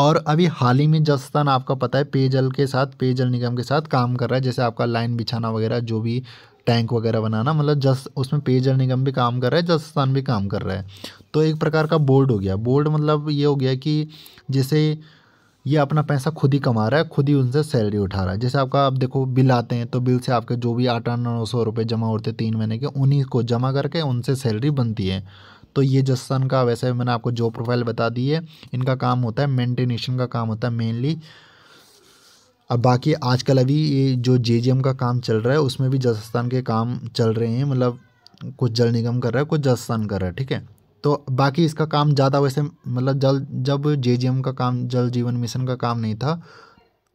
और अभी हाल ही में जस्तान आपका पता है पेयजल के साथ पेयजल निगम के साथ काम कर रहा है जैसे आपका लाइन बिछाना वगैरह जो भी टैंक वगैरह बनाना मतलब जस उसमें पेयजल निगम भी काम कर रहा है जस्ट स्थान भी काम कर रहा है तो एक प्रकार का बोर्ड हो गया बोर्ड मतलब ये हो गया कि जैसे ये अपना पैसा खुद ही कमा रहा है खुद ही उनसे सैलरी उठा रहा है जैसे आपका आप देखो बिल आते हैं तो बिल से आपके जो भी आठ आठ नौ सौ रुपये जमा होते हैं तीन महीने के उन्हीं को जमा करके उनसे सैलरी बनती है तो ये जस्सन का वैसे मैंने आपको जॉब प्रोफाइल बता दी है इनका काम होता है मेंटेनेशन का काम होता है मेनली अब बाकी आजकल अभी ये जो जे एम का काम चल रहा है उसमें भी जसस्थान के काम चल रहे हैं मतलब कुछ जल निगम कर रहा है कुछ जसस्थान कर रहा है ठीक है तो बाकी इसका काम ज़्यादा वैसे मतलब जल जब जे एम का काम जल जीवन मिशन का काम नहीं था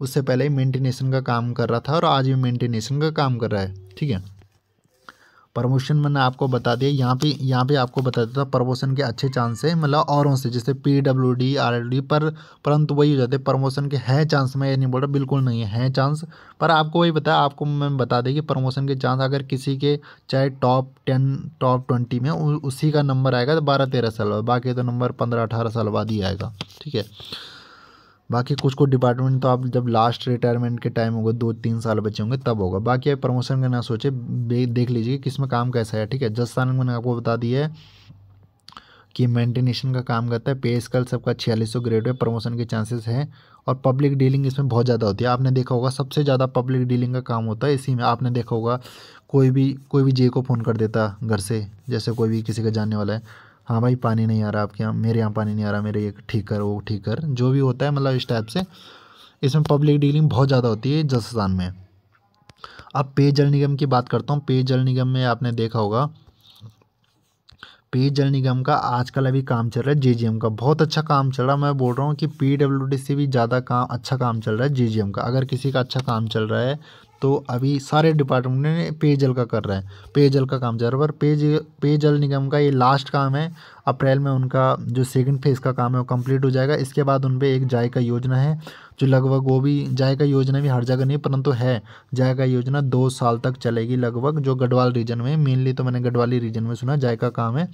उससे पहले मेंटेनेशन का काम कर रहा था और आज भी मेंटेनेशन का काम कर रहा है ठीक है प्रमोशन मैंने आपको बता दिया यहाँ पे यहाँ पे आपको बता देता प्रमोशन के अच्छे चांस है मतलब औरों से जैसे P W D R L D पर परंतु वही हो जाते प्रमोशन के हैं चांस मैं ये नहीं बोल रहा बिल्कुल नहीं है, चांस पर आपको वही बताया आपको मैं बता दें कि प्रमोशन के चांस अगर किसी के चाहे टॉप टेन टॉप ट्वेंटी में उसी का नंबर आएगा तो बारह तेरह साल बाद बाकी तो नंबर पंद्रह अठारह साल बाद ही आएगा ठीक है बाकी कुछ कुछ डिपार्टमेंट तो आप जब लास्ट रिटायरमेंट के टाइम होगा दो तीन साल बचे होंगे तब होगा बाकी आप प्रमोशन का ना सोचे देख लीजिए किस में काम कैसा है ठीक है जस्ट सानंद मैंने आपको बता दिया है कि मेंटेनेशन का काम करता है पे स्कल सबका छियालीस सौ ग्रेड है प्रमोशन के चांसेस हैं और पब्लिक डीलिंग इसमें बहुत ज़्यादा होती है आपने देखा होगा सबसे ज़्यादा पब्लिक डीलिंग का काम होता है इसी में आपने देखा होगा कोई भी कोई भी जे को फ़ोन कर देता घर से जैसे कोई भी किसी का जानने वाला है हाँ भाई पानी नहीं आ रहा आपके यहाँ मेरे यहाँ पानी नहीं आ रहा मेरे ये ठीक कर वो ठीक कर जो भी होता है मतलब इस टाइप से इसमें पब्लिक डीलिंग बहुत ज़्यादा होती है जसस्थान में अब पेयजल निगम की बात करता हूँ पेयजल निगम में आपने देखा होगा पेयजल निगम का आजकल अभी काम चल रहा है जे का बहुत अच्छा काम चल रहा है मैं बोल रहा हूँ कि पी से भी ज़्यादा काम अच्छा काम चल रहा है जे का अगर किसी का अच्छा काम चल रहा है तो अभी सारे डिपार्टमेंट ने पेयजल का कर रहे हैं पेयजल का काम चल रहा है पर पेज पेयजल निगम का ये लास्ट काम है अप्रैल में उनका जो सेकंड फेज़ का काम है वो कंप्लीट हो जाएगा इसके बाद उन पर एक जायका योजना है जो लगभग वो भी जायका योजना भी हर जगह नहीं परंतु है जायका योजना दो साल तक चलेगी लगभग जो गढ़वाल रीजन में मेनली तो मैंने गढ़वाली रीजन में सुना जायका काम है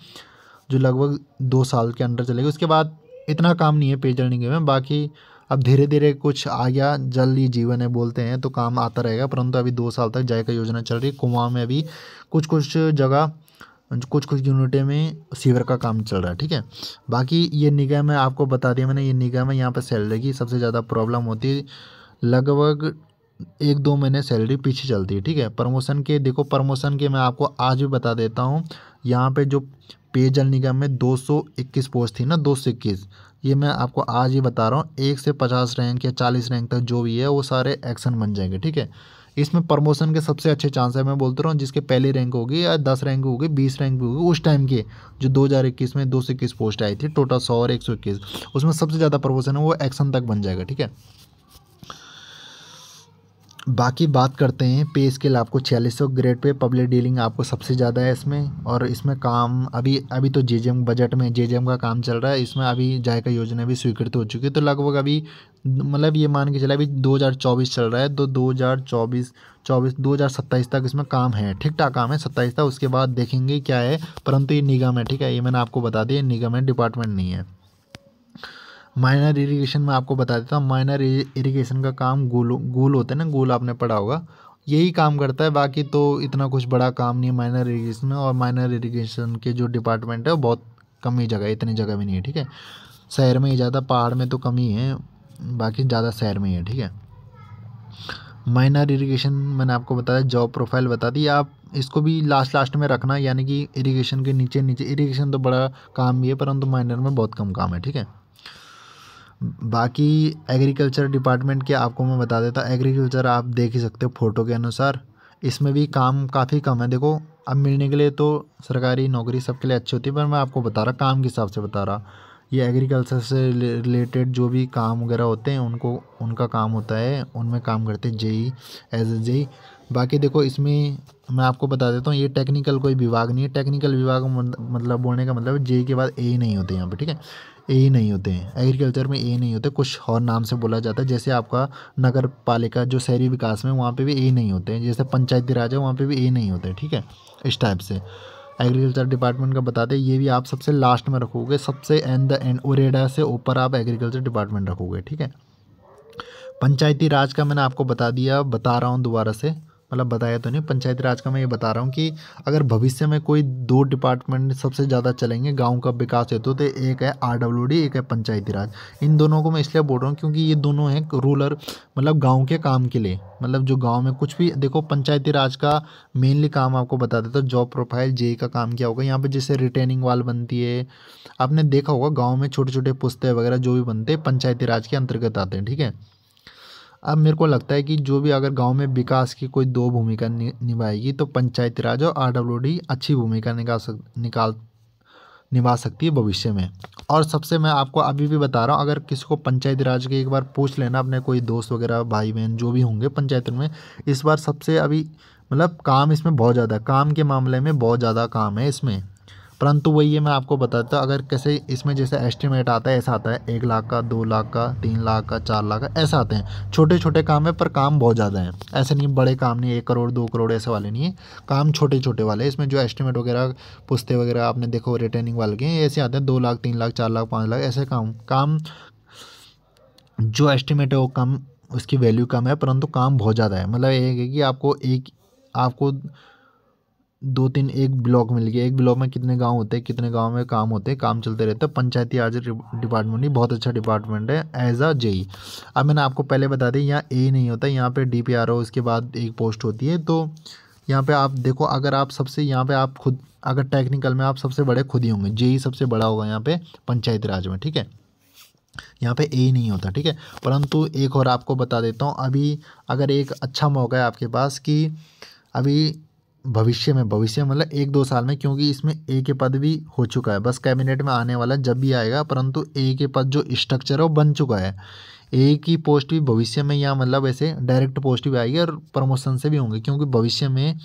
जो लगभग दो साल के अंडर चलेगी उसके बाद इतना काम नहीं है पेयजल निगम में बाकी अब धीरे धीरे कुछ आ गया जल ही जीवन है बोलते हैं तो काम आता रहेगा परंतु अभी दो साल तक जायका योजना चल रही है कुमाऊँ में अभी कुछ कुछ जगह कुछ कुछ यूनिटें में सीवर का काम चल रहा है ठीक है बाकी ये निगम में आपको बता दिया मैंने ये निगम में यहाँ पर सैलरी की सबसे ज़्यादा प्रॉब्लम होती है लगभग एक दो महीने सैलरी पीछे चलती है ठीक है प्रमोशन के देखो प्रमोशन के मैं आपको आज भी बता देता हूँ यहाँ पे जो पेयजल निगम में दो सौ इक्कीस पोस्ट थी ना दो सौ इक्कीस ये मैं आपको आज ही बता रहा हूँ एक से पचास रैंक या चालीस रैंक तक जो भी है वो सारे एक्शन बन जाएंगे ठीक है इसमें प्रमोशन के सबसे अच्छे चांस है मैं बोलता रहा हूँ जिसके पहली रैंक होगी या दस रैंक होगी बीस रैंक भी होगी उस टाइम की जो दो हज़ार इक्कीस में दो सौ इक्कीस पोस्ट आई थी टोटल सौ और एक सौ इक्कीस उसमें सबसे ज़्यादा प्रमोशन है वो एक्शन तक बन जाएगा ठीक है बाकी बात करते हैं पे स्केल आपको छियालीस सौ ग्रेड पे पब्लिक डीलिंग आपको सबसे ज़्यादा है इसमें और इसमें काम अभी अभी तो जे बजट में जे का काम चल रहा है इसमें अभी जायका योजना भी स्वीकृत हो चुकी है तो लगभग अभी मतलब ये मान के चला अभी 2024 चल रहा है तो 2024 चौबीस दो हज़ार सत्ताईस तक इसमें काम है ठीक ठाक काम है सत्ताईस तक उसके बाद देखेंगे क्या है परंतु ये निगम है ठीक है ये मैंने आपको बता दिया निगम है डिपार्टमेंट नहीं है माइनर इरीगेशन में आपको बता देता हूँ माइनर इरीगेशन का काम गोल गोल होता है ना गोल आपने पढ़ा होगा यही काम करता है बाकी तो इतना कुछ बड़ा काम नहीं है माइनर इरीगेशन में और माइनर इरीगेशन के जो डिपार्टमेंट है वो बहुत कम ही जगह इतनी जगह भी नहीं है ठीक है शहर में ही ज़्यादा पहाड़ में तो कम ही है बाकी ज़्यादा शहर में ही है ठीक है माइनर इरिगेशन मैंने आपको बताया जॉब प्रोफाइल बता दी आप इसको भी लास्ट लास्ट में रखना यानी कि इरिगेशन के नीचे नीचे इरिगेशन तो बड़ा काम भी है परंतु माइनर में बहुत कम काम है ठीक है बाकी एग्रीकल्चर डिपार्टमेंट के आपको मैं बता देता एग्रीकल्चर आप देख ही सकते हो फ़ोटो के अनुसार इसमें भी काम काफ़ी कम है देखो अब मिलने के लिए तो सरकारी नौकरी सबके लिए अच्छी होती है पर मैं आपको बता रहा काम के हिसाब से बता रहा ये एग्रीकल्चर से रिलेटेड जो भी काम वगैरह होते हैं उनको उनका काम होता है उनमें काम करते हैं जेई एज ए जेई बाकी देखो इसमें मैं आपको बता देता हूँ ये टेक्निकल कोई विभाग नहीं है टेक्निकल विभाग मतलब बोलने का मतलब जेई के बाद ए ही नहीं होते यहाँ पर ठीक है ए ही नहीं होते हैं एग्रीकल्चर में ए नहीं होते कुछ और नाम से बोला जाता है जैसे आपका नगर पालिका जो शहरी विकास में वहाँ पे भी ए नहीं होते हैं जैसे पंचायती राज है वहाँ पे भी ए नहीं होते ठीक है इस टाइप से एग्रीकल्चर डिपार्टमेंट का बताते हैं ये भी आप सबसे लास्ट में रखोगे सबसे एंड द एंड ओरेडा से ऊपर आप एग्रीकल्चर डिपार्टमेंट रखोगे ठीक है पंचायती राज का मैंने आपको बता दिया बता रहा हूँ दोबारा से मतलब बताया तो नहीं पंचायत राज का मैं ये बता रहा हूँ कि अगर भविष्य में कोई दो डिपार्टमेंट सबसे ज़्यादा चलेंगे गाँव का विकास हेतु तो एक है आर एक है पंचायती राज इन दोनों को मैं इसलिए बोल रहा हूँ क्योंकि ये दोनों हैं रूलर मतलब गाँव के काम के लिए मतलब जो गाँव में कुछ भी देखो पंचायती राज का मेनली काम आपको बता देता हूँ जॉब प्रोफाइल जे का काम क्या होगा यहाँ पर जैसे रिटेनिंग वाल बनती है आपने देखा होगा गाँव में छोटे छोटे पुस्ते वगैरह जो भी बनते हैं पंचायती राज के अंतर्गत आते हैं ठीक है अब मेरे को लगता है कि जो भी अगर गांव में विकास की कोई दो भूमिका निभाएगी तो पंचायती राज और आर अच्छी भूमिका निकाल सक निकाल निभा सकती है भविष्य में और सबसे मैं आपको अभी भी बता रहा हूँ अगर किसी को पंचायत राज के एक बार पूछ लेना अपने कोई दोस्त वगैरह भाई बहन जो भी होंगे पंचायत में इस बार सबसे अभी मतलब काम इसमें बहुत ज़्यादा काम के मामले में बहुत ज़्यादा काम है इसमें परंतु वही ये मैं आपको बताता हूँ अगर कैसे इसमें जैसे एस्टिमेट आता है ऐसा आता है एक लाख का दो लाख का तीन लाख का चार लाख का ऐसा आते हैं छोटे छोटे काम है पर काम बहुत ज़्यादा है ऐसे नहीं बड़े काम नहीं एक करोड़ दो करोड़ ऐसे वाले नहीं है काम छोटे छोटे वाले इसमें जो एस्टिमेट वगैरह पुस्ते वगैरह आपने देखो रिटर्निंग वाले के ऐसे आते हैं दो लाख तीन लाख चार लाख पाँच लाख ऐसे काम काम जो एस्टिमेट है वो कम उसकी वैल्यू कम है परंतु काम बहुत ज़्यादा है मतलब ये है कि आपको एक आपको दो तीन एक ब्लॉक मिल गया एक ब्लॉक में कितने गांव होते हैं कितने गांव में काम होते हैं काम चलते रहते हैं पंचायती राज डिपार्टमेंट ही बहुत अच्छा डिपार्टमेंट है एज अ जेई अब मैंने आपको पहले बता दी यहाँ ए नहीं होता यहाँ पे डी पी आर ओ उसके बाद एक पोस्ट होती है तो यहाँ पे आप देखो अगर आप सबसे यहाँ पे आप खुद अगर टेक्निकल में आप सबसे बड़े खुद ही होंगे जेई e सबसे बड़ा होगा यहाँ पे पंचायती राज में ठीक है यहाँ पे ए नहीं होता ठीक है परंतु एक और आपको बता देता हूँ अभी अगर एक अच्छा मौका है आपके पास कि अभी भविष्य में भविष्य मतलब एक दो साल में क्योंकि इसमें ए के पद भी हो चुका है बस कैबिनेट में आने वाला जब भी आएगा परंतु ए के पद जो स्ट्रक्चर है वो बन चुका है ए की पोस्ट भी भविष्य में यहाँ मतलब ऐसे डायरेक्ट पोस्ट भी आएगी और प्रमोशन से भी होंगे क्योंकि भविष्य में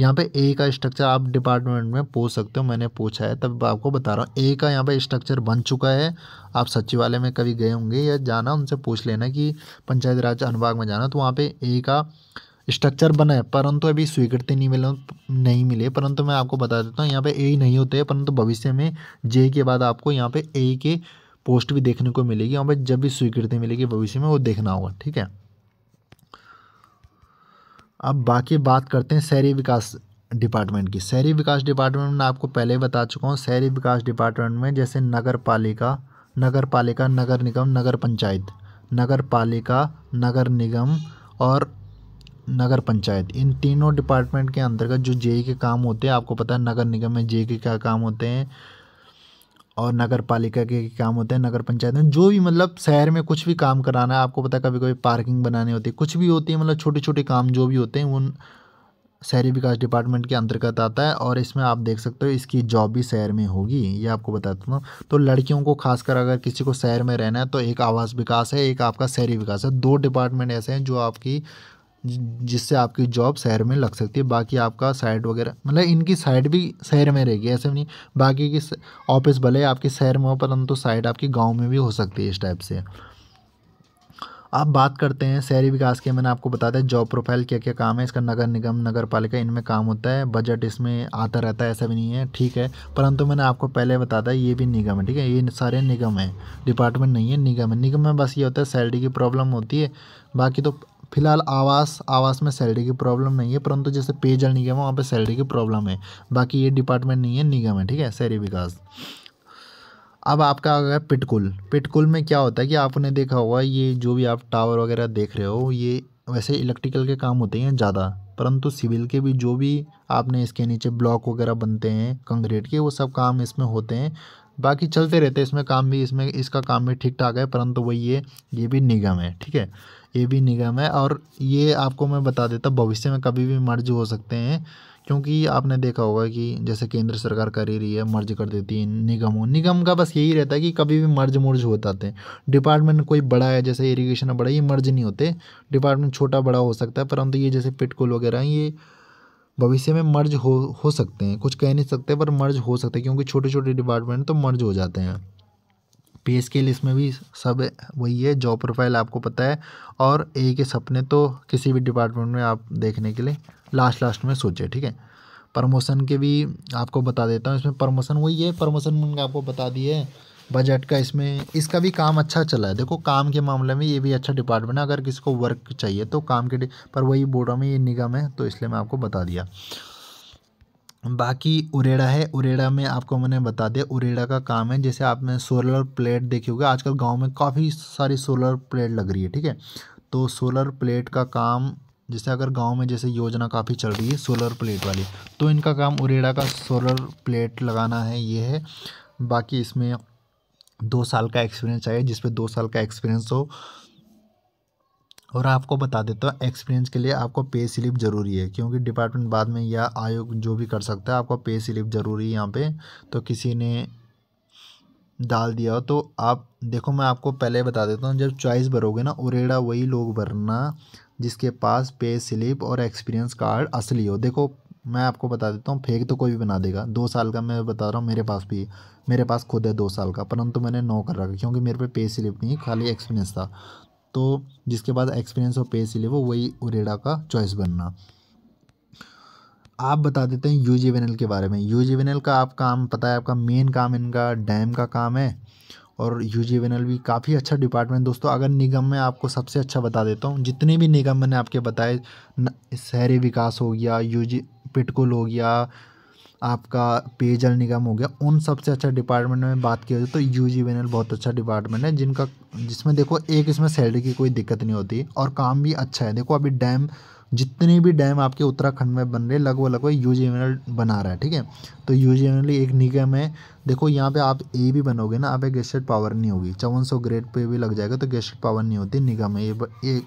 यहाँ पे ए का स्ट्रक्चर आप डिपार्टमेंट में पूछ सकते हो मैंने पूछा है तब आपको बता रहा हूँ ए का यहाँ पे स्ट्रक्चर बन चुका है आप सचिवालय में कभी गए होंगे या जाना उनसे पूछ लेना कि पंचायत राज अनुभाग में जाना तो वहाँ पे ए का स्ट्रक्चर है परंतु अभी स्वीकृति नहीं मिले नहीं मिले परंतु मैं आपको बता देता हूँ यहाँ पे ए नहीं होते परंतु भविष्य में जे के बाद आपको यहाँ पे ए के पोस्ट भी देखने को मिलेगी यहाँ पे जब भी स्वीकृति मिलेगी भविष्य में वो देखना होगा ठीक है अब बाकी बात करते हैं शहरी विकास डिपार्टमेंट की शहरी विकास डिपार्टमेंट में आपको पहले बता चुका हूँ शहरी विकास डिपार्टमेंट में जैसे नगर पालिका नगर पालिका नगर निगम नगर पंचायत नगर पालिका नगर निगम और नगर पंचायत इन तीनों डिपार्टमेंट के अंतर्गत जो जेई के काम होते हैं आपको पता है नगर निगम में जेई के क्या काम होते हैं और नगर पालिका के काम होते हैं नगर पंचायत में जो भी मतलब शहर में कुछ भी काम कराना है आपको पता है कभी कभी पार्किंग बनानी होती है कुछ भी होती है मतलब छोटे छोटे काम जो भी होते हैं उन शहरी विकास डिपार्टमेंट के अंतर्गत आता है और इसमें आप देख सकते हो इसकी जॉब भी शहर में होगी ये आपको बताता हूँ तो लड़कियों को खासकर अगर किसी को शहर में रहना है तो एक आवास विकास है एक आपका शहरी विकास है दो डिपार्टमेंट ऐसे हैं जो आपकी जिससे आपकी जॉब शहर में लग सकती है बाकी आपका साइड वगैरह मतलब इनकी साइड भी शहर में रहेगी ऐसे नहीं बाकी की ऑफिस भले आपके शहर में हो परंतु साइड आपकी गांव में भी हो सकती है इस टाइप से अब बात करते हैं शहरी विकास के मैंने आपको बता दें जॉब प्रोफाइल क्या क्या काम है इसका नगर निगम नगर पालिका इनमें काम होता है बजट इसमें आता रहता है ऐसा भी नहीं है ठीक है परंतु मैंने आपको पहले बताया ये भी निगम है ठीक है ये सारे निगम हैं डिपार्टमेंट नहीं है निगम है निगम में बस ये होता है सैलरी की प्रॉब्लम होती है बाकी तो फिलहाल आवास आवास में सैलरी की प्रॉब्लम नहीं है परंतु जैसे पेयजल निगम है वहाँ पर सैलरी की प्रॉब्लम है बाकी ये डिपार्टमेंट नहीं है निगम है ठीक है शहरी विकास अब आपका आ गया पिटकुल पिटकुल में क्या होता है कि आपने देखा होगा ये जो भी आप टावर वगैरह देख रहे हो ये वैसे इलेक्ट्रिकल के काम होते हैं ज़्यादा परंतु सिविल के भी जो भी आपने इसके नीचे ब्लॉक वगैरह बनते हैं कंक्रीट के वो सब काम इसमें होते हैं बाकी चलते रहते हैं इसमें काम भी इसमें इसका काम भी ठीक ठाक है परंतु वही ये ये भी निगम है ठीक है ये भी निगम है और ये आपको मैं बता देता भविष्य में कभी भी मर्ज हो सकते हैं क्योंकि आपने देखा होगा कि जैसे केंद्र सरकार कर ही रही है मर्ज कर देती है निगमों निगम का बस यही रहता है कि कभी भी मर्ज मुर्ज हो जाते हैं डिपार्टमेंट कोई बड़ा है जैसे इरीगेशन बड़ा ये मर्ज नहीं होते डिपार्टमेंट छोटा बड़ा हो सकता है परंतु ये जैसे पिटकुल वगैरह हैं ये भविष्य में मर्ज हो हो सकते हैं कुछ कह नहीं सकते पर मर्ज हो सकते हैं क्योंकि छोटे छोटे डिपार्टमेंट तो मर्ज हो जाते हैं पे स्केल इसमें भी सब वही है जॉब प्रोफाइल आपको पता है और ए के सपने तो किसी भी डिपार्टमेंट में आप देखने के लिए लास्ट लास्ट में सोचे ठीक है प्रमोशन के भी आपको बता देता हूँ इसमें प्रमोशन वही है प्रमोशन मैंने आपको बता दिए है बजट का इसमें इसका भी काम अच्छा चला है देखो काम के मामले में ये भी अच्छा डिपार्टमेंट है अगर किसी को वर्क चाहिए तो काम के पर वही बोर्डों में ये निगम है तो इसलिए मैं आपको बता दिया बाकी उरेड़ा है उरेड़ा में आपको मैंने बता दिया उरेड़ा का काम है जैसे आपने सोलर प्लेट देखी होगी आजकल गांव में काफ़ी सारी सोलर प्लेट लग रही है ठीक है तो सोलर प्लेट का काम जैसे अगर गांव में जैसे योजना काफ़ी चल रही है सोलर प्लेट वाली तो इनका काम उरेड़ा का सोलर प्लेट लगाना है ये है बाकी इसमें दो साल का एक्सपीरियंस चाहिए जिसपे दो साल का एक्सपीरियंस हो और आपको बता देता हूँ एक्सपीरियंस के लिए आपको पे स्लिप ज़रूरी है क्योंकि डिपार्टमेंट बाद में या आयोग जो भी कर सकता है आपको पे स्लिप ज़रूरी है यहाँ पे तो किसी ने डाल दिया हो तो आप देखो मैं आपको पहले बता देता हूँ जब चॉइस भरोगे ना उरेड़ा वही लोग भरना जिसके पास पे स्लिप और एक्सपीरियंस कार्ड असली हो देखो मैं आपको बता देता हूँ फेक तो कोई भी बना देगा दो साल का मैं बता रहा हूँ मेरे पास भी मेरे पास खुद है दो साल का परंतु मैंने नौ कर रखा क्योंकि मेरे पे पे स्लिप नहीं खाली एक्सपीरियंस था तो जिसके बाद एक्सपीरियंस और पे इसलिए वो वही उरेडा का चॉइस बनना आप बता देते हैं यू जी के बारे में यू जी का आप काम पता है आपका मेन काम इनका डैम का काम है और यू जी भी काफ़ी अच्छा डिपार्टमेंट दोस्तों अगर निगम में आपको सबसे अच्छा बता देता हूँ जितने भी निगम मैंने आपके बताए शहरी विकास हो गया यू जी पिटकुल हो गया आपका पेयजल निगम हो गया उन सबसे अच्छा डिपार्टमेंट में बात की जाए तो यू जी बहुत अच्छा डिपार्टमेंट है जिनका जिसमें देखो एक इसमें सैलरी की कोई दिक्कत नहीं होती और काम भी अच्छा है देखो अभी डैम जितने भी डैम आपके उत्तराखंड में बन रहे लगभग लगभग यू जी बना रहा है ठीक है तो यू जी एक निगम है देखो यहाँ पे आप ए भी बनोगे ना आप गेस्टेड पावर नहीं होगी चौवन सौ ग्रेड पे भी लग जाएगा तो गेस्टेड पावर नहीं होती निगम है ये, एक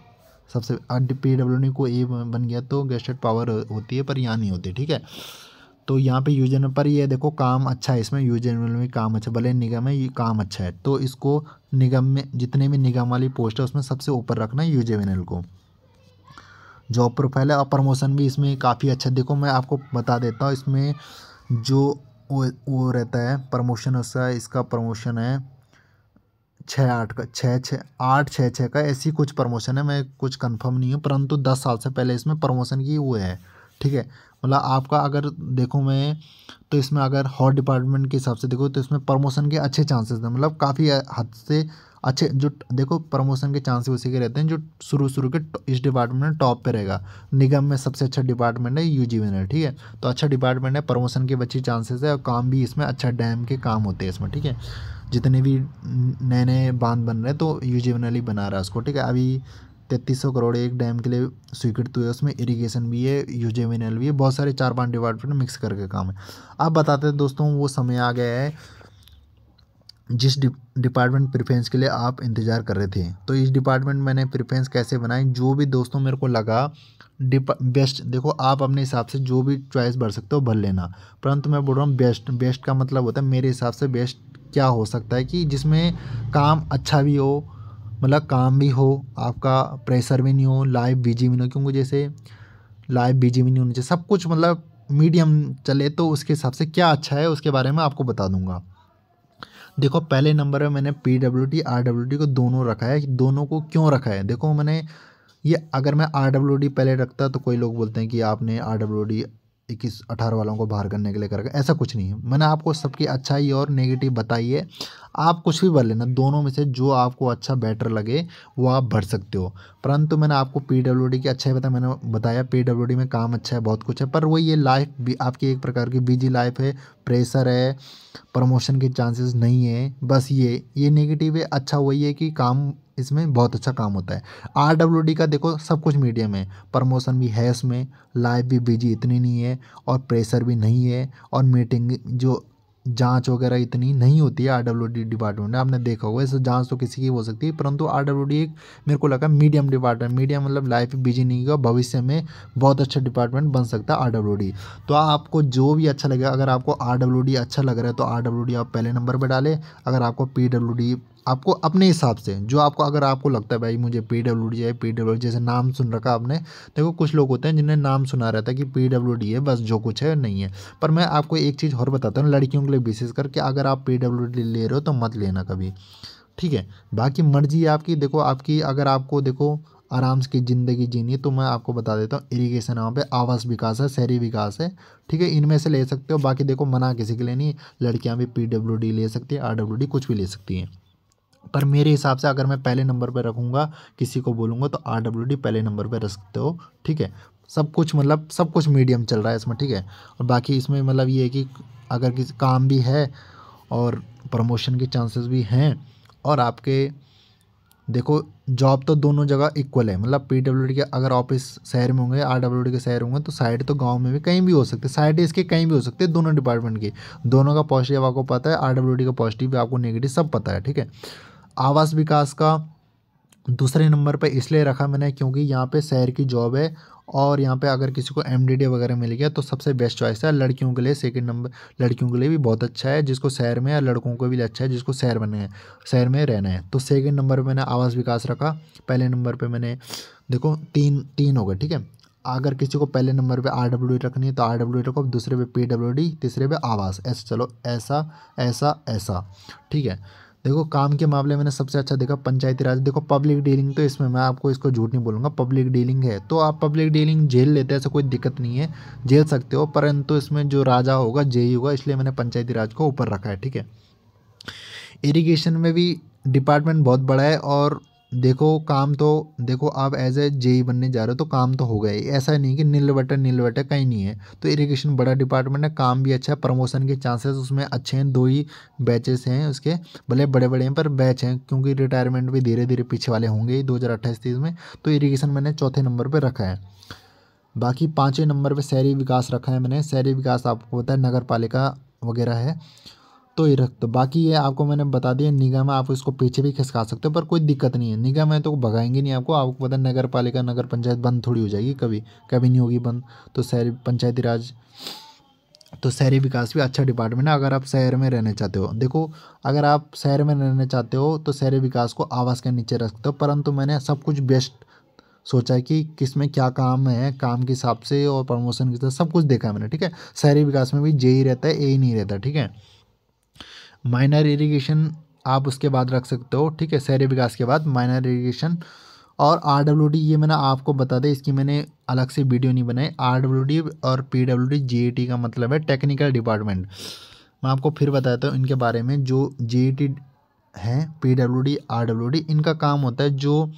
सबसे पी डब्ल्यू को ए बन गया तो गेस्टेड पावर होती है पर यहाँ नहीं होती ठीक है तो यहाँ पे यूज एनुअल पर ये देखो काम अच्छा है इसमें यूज एनुअल में काम अच्छा भले निगम है ये काम अच्छा है तो इसको निगम में जितने भी निगम वाली पोस्ट है उसमें सबसे ऊपर रखना है यूजे एनुअल को जॉब प्रोफाइल है और प्रमोशन भी इसमें काफ़ी अच्छा देखो मैं आपको बता देता हूँ इसमें जो वो रहता है प्रमोशन उसका इसका प्रमोशन है छः आठ का छः छः आठ छः छः का ऐसी कुछ प्रमोशन है मैं कुछ कंफर्म नहीं हूँ परंतु दस साल से पहले इसमें प्रमोशन की वो है ठीक है मतलब आपका अगर देखूँ मैं तो इसमें अगर हॉट डिपार्टमेंट के हिसाब से देखो तो इसमें प्रमोशन के अच्छे चांसेस हैं मतलब काफ़ी हद से अच्छे जो देखो प्रमोशन के चांसेस उसी के रहते हैं जो शुरू शुरू के इस डिपार्टमेंट में टॉप पे रहेगा निगम में सबसे अच्छा डिपार्टमेंट है यू में है ठीक है तो अच्छा डिपार्टमेंट है प्रमोशन के अच्छी चांसेस है और काम भी इसमें अच्छा डैम के काम होते हैं इसमें ठीक है जितने भी नए नए बांध बन रहे हैं तो यू ही बना रहा है उसको ठीक है अभी तैतीस सौ करोड़ एक डैम के लिए स्वीकृत हुए उसमें इरिगेशन भी है यूजेमिनल भी है बहुत सारे चार पांच डिपार्टमेंट मिक्स करके काम है आप बताते हैं दोस्तों वो समय आ गया है जिस डिपार्टमेंट प्रिफ्रेंस के लिए आप इंतज़ार कर रहे थे तो इस डिपार्टमेंट मैंने प्रिफ्रेंस कैसे बनाई जो भी दोस्तों मेरे को लगा बेस्ट देखो आप अपने हिसाब से जो भी चॉइस भर सकते हो भर लेना परंतु मैं बोल रहा हूँ बेस्ट बेस्ट का मतलब होता है मेरे हिसाब से बेस्ट क्या हो सकता है कि जिसमें काम अच्छा भी हो मतलब काम भी हो आपका प्रेशर भी नहीं हो लाइव बिजी भी नहीं हो क्योंकि जैसे लाइव बिजी भी नहीं होना चाहिए सब कुछ मतलब मीडियम चले तो उसके हिसाब से क्या अच्छा है उसके बारे में आपको बता दूंगा देखो पहले नंबर में मैंने P W T R W T को दोनों रखा है दोनों को क्यों रखा है देखो मैंने ये अगर मैं आर डब्ल्यू डी पहले रखता तो कोई लोग बोलते हैं कि आपने आर डब्ल्यू डी इक्कीस अठारह वालों को बाहर करने के लिए करेगा ऐसा कुछ नहीं है मैंने आपको सबकी अच्छाई और नेगेटिव बताई है आप कुछ भी भर लेना दोनों में से जो आपको अच्छा बेटर लगे वो आप भर सकते हो परंतु मैंने आपको पी डब्ल्यू डी की अच्छाई बताया मैंने बताया पी डब्ल्यू डी में काम अच्छा है बहुत कुछ है पर वो ये लाइफ भी आपकी एक प्रकार की बिजी लाइफ है प्रेशर है प्रमोशन के चांसेस नहीं है बस ये ये नेगेटिव है अच्छा वही है कि काम इसमें बहुत अच्छा काम होता है आर डब्ल्यू डी का देखो सब कुछ मीडियम है प्रमोशन भी है इसमें लाइफ भी बिजी इतनी नहीं है और प्रेशर भी नहीं है और मीटिंग जो जांच वगैरह इतनी नहीं होती है आर डब्ल्यू डी डिपार्टमेंट में आपने देखा होगा ऐसे जांच तो किसी की हो सकती है परंतु आर डब्ल्यू डी एक मेरे को लगा मीडियम डिपार्टमेंट मीडियम मतलब लाइफ बिजी नहीं होगा भविष्य में बहुत अच्छा डिपार्टमेंट बन सकता है आर डब्ल्यू डी तो आपको जो भी अच्छा लगेगा अगर आपको आर डब्ल्यू डी अच्छा लग रहा है तो आर डब्ल्यू डी आप पहले नंबर पर डालें अगर आपको पी डब्ल्यू डी आपको अपने हिसाब से जो आपको अगर आपको लगता है भाई मुझे पी डब्ल्यू डी है पी डब्ल्यू जैसे नाम सुन रखा आपने देखो कुछ लोग होते हैं जिन्हें नाम सुना रहता है कि पी डब्ल्यू डी है बस जो कुछ है नहीं है पर मैं आपको एक चीज़ और बताता हूँ लड़कियों के लिए विशेष करके अगर आप पी डब्ल्यू डी ले रहे हो तो मत लेना कभी ठीक है बाकी मर्जी आपकी देखो आपकी अगर आपको देखो आराम से ज़िंदगी जीनी है तो मैं आपको बता देता हूँ इरीगेशन वहाँ पे आवास विकास है शहरी विकास है ठीक है इनमें से ले सकते हो बाकी देखो मना किसी के लिए नहीं लड़कियाँ भी पी डब्ल्यू डी ले सकती है आर डब्ल्यू डी कुछ भी ले सकती हैं पर मेरे हिसाब से अगर मैं पहले नंबर पर रखूँगा किसी को बोलूँगा तो आर डब्ल्यू डी पहले नंबर पर रख सकते हो ठीक है सब कुछ मतलब सब कुछ मीडियम चल रहा है इसमें ठीक है और बाकी इसमें मतलब ये है कि अगर किसी काम भी है और प्रमोशन के चांसेस भी हैं और आपके देखो जॉब तो दोनों जगह इक्वल है मतलब पी डब्ल्यू डी के अगर ऑफिस शहर में होंगे आर डब्ल्यू डी के शहर होंगे तो साइड तो गांव में भी कहीं भी हो सकते हैं साइड इसके कहीं भी हो सकते हैं दोनों डिपार्टमेंट के दोनों का पॉजिटिव आपको पता है आर डब्ल्यू डी का पॉजिटिव आपको नेगेटिव सब पता है ठीक है आवास विकास का दूसरे नंबर पर इसलिए रखा मैंने क्योंकि यहाँ पे शहर की जॉब है और यहाँ पे अगर किसी को एम वगैरह मिल गया तो सबसे बेस्ट चॉइस है लड़कियों के लिए सेकंड नंबर लड़कियों के लिए भी बहुत अच्छा है जिसको शहर में या लड़कों को भी अच्छा है जिसको शहर में है शहर में रहना है तो सेकंड नंबर पे मैंने आवास विकास रखा पहले नंबर पे मैंने देखो तीन तीन हो गए ठीक है अगर किसी को पहले नंबर पर आर डब्ल्यू रखनी है तो आर डब्ल्यू रखो दूसरे पे पी डब्ल्यू डी तीसरे पे आवास ऐसा चलो ऐसा ऐसा ऐसा ठीक है देखो काम के मामले मैंने सबसे अच्छा देखा पंचायती राज देखो पब्लिक डीलिंग तो इसमें मैं आपको इसको झूठ नहीं बोलूँगा पब्लिक डीलिंग है तो आप पब्लिक डीलिंग झेल लेते हैं ऐसा कोई दिक्कत नहीं है झेल सकते हो परंतु इसमें जो राजा होगा जे ही होगा इसलिए मैंने पंचायती राज को ऊपर रखा है ठीक है इरीगेशन में भी डिपार्टमेंट बहुत बड़ा है और देखो काम तो देखो आप एज ए जेई बनने जा रहे हो तो काम तो हो गए ऐसा नहीं कि नील बटन नील बटन कहीं नहीं है तो इरिगेशन बड़ा डिपार्टमेंट है काम भी अच्छा है प्रमोशन के चांसेस उसमें अच्छे हैं दो ही बैचेस हैं उसके भले बड़े बड़े हैं पर बैच हैं क्योंकि रिटायरमेंट भी धीरे धीरे पीछे वाले होंगे दो हज़ार अट्ठाईस में तो इरीगेशन मैंने चौथे नंबर पर रखा है बाकी पाँचवें नंबर पर शहरी विकास रखा है मैंने शहरी विकास आपको पता है नगर पालिका वगैरह है तो ये रख दो बाकी ये आपको मैंने बता दिया निगम है आप इसको पीछे भी खिसका सकते हो पर कोई दिक्कत नहीं है निगम है तो भगाएंगे नहीं आपको आपको पता नगर पालिका नगर पंचायत बंद थोड़ी हो जाएगी कभी कभी नहीं होगी बंद तो शहरी पंचायती राज तो शहरी विकास भी अच्छा डिपार्टमेंट है अगर आप शहर में रहना चाहते हो देखो अगर आप शहर में रहना चाहते हो तो शहरी विकास को आवास के नीचे रख दो हो परंतु मैंने सब कुछ बेस्ट सोचा है कि किस में क्या काम है काम के हिसाब से और प्रमोशन के हिसाब सब कुछ देखा है मैंने ठीक है शहरी विकास में भी जे ही रहता है ए ही नहीं रहता ठीक है माइनर इरीगेशन आप उसके बाद रख सकते हो ठीक है शहरी विकास के बाद माइनर इरीगेशन और आर डब्ल्यू डी ये मैंने आपको बता दें इसकी मैंने अलग से वीडियो नहीं बनाई आर डब्ल्यू डी और पी डब्ल्यू e का मतलब है टेक्निकल डिपार्टमेंट मैं आपको फिर बताता हूँ इनके बारे में जो जे ई टी हैं पी डब्ल्यू आर इनका काम होता है जो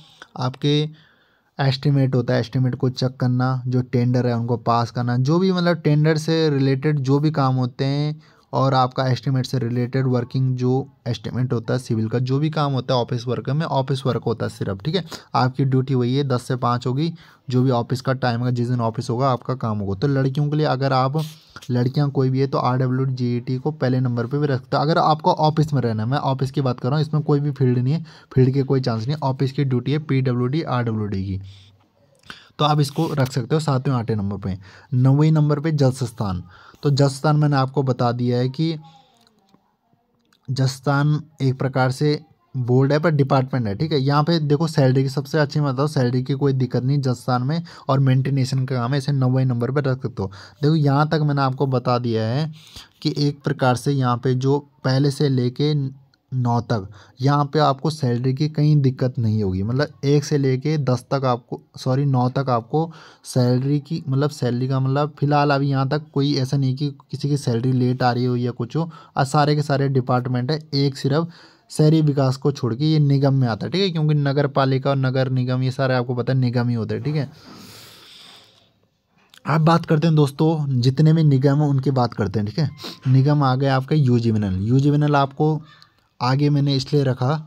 आपके एस्टिमेट होता है एस्टिमेट को चेक करना जो टेंडर है उनको पास करना जो भी मतलब टेंडर से रिलेटेड जो भी काम होते हैं और आपका एस्टिमेट से रिलेटेड वर्किंग जो एस्टिमेट होता है सिविल का जो भी काम होता है ऑफिस वर्क में ऑफिस वर्क होता है सिर्फ ठीक है आपकी ड्यूटी वही है दस से पाँच होगी जो भी ऑफिस का टाइम होगा जिस दिन ऑफिस होगा आपका काम होगा तो लड़कियों के लिए अगर आप लड़कियां कोई भी है तो आर डब्ल्यू जी टी को पहले नंबर पे भी रख सकते हो अगर आपको ऑफिस में रहना है मैं ऑफिस की बात कर रहा हूँ इसमें कोई भी फील्ड नहीं है फील्ड के कोई चांस नहीं ऑफिस की ड्यूटी है P W D R W D की तो आप इसको रख सकते हो सातवें आठवें नंबर पे नौवें नंबर पे जल स्थान तो जस्तान मैंने आपको बता दिया है कि जस्तान एक प्रकार से बोर्ड है पर डिपार्टमेंट है ठीक है यहाँ पे देखो सैलरी की सबसे अच्छी मैं बताऊँ सैलरी की कोई दिक्कत नहीं जस्तान में और मेंटेनेशन का काम है इसे नब्बे नंबर पर रख सकते हो देखो यहाँ तक मैंने आपको बता दिया है कि एक प्रकार से यहाँ पे जो पहले से लेके नौ तक यहाँ पे आपको सैलरी की कहीं दिक्कत नहीं होगी मतलब एक से लेके दस तक आपको सॉरी नौ तक आपको सैलरी की मतलब सैलरी का मतलब फ़िलहाल अभी यहाँ तक कोई ऐसा नहीं कि किसी की सैलरी लेट आ रही हो या कुछ हो और सारे के सारे डिपार्टमेंट है एक सिर्फ शहरी विकास को छोड़ के ये निगम में आता है ठीक है क्योंकि नगर पालिका और नगर निगम ये सारे आपको पता है निगम ही होते हैं ठीक है आप बात करते हैं दोस्तों जितने भी निगम हैं उनकी बात करते हैं ठीक है निगम आ गए आपका यू यूजीवनल आपको आगे मैंने इसलिए रखा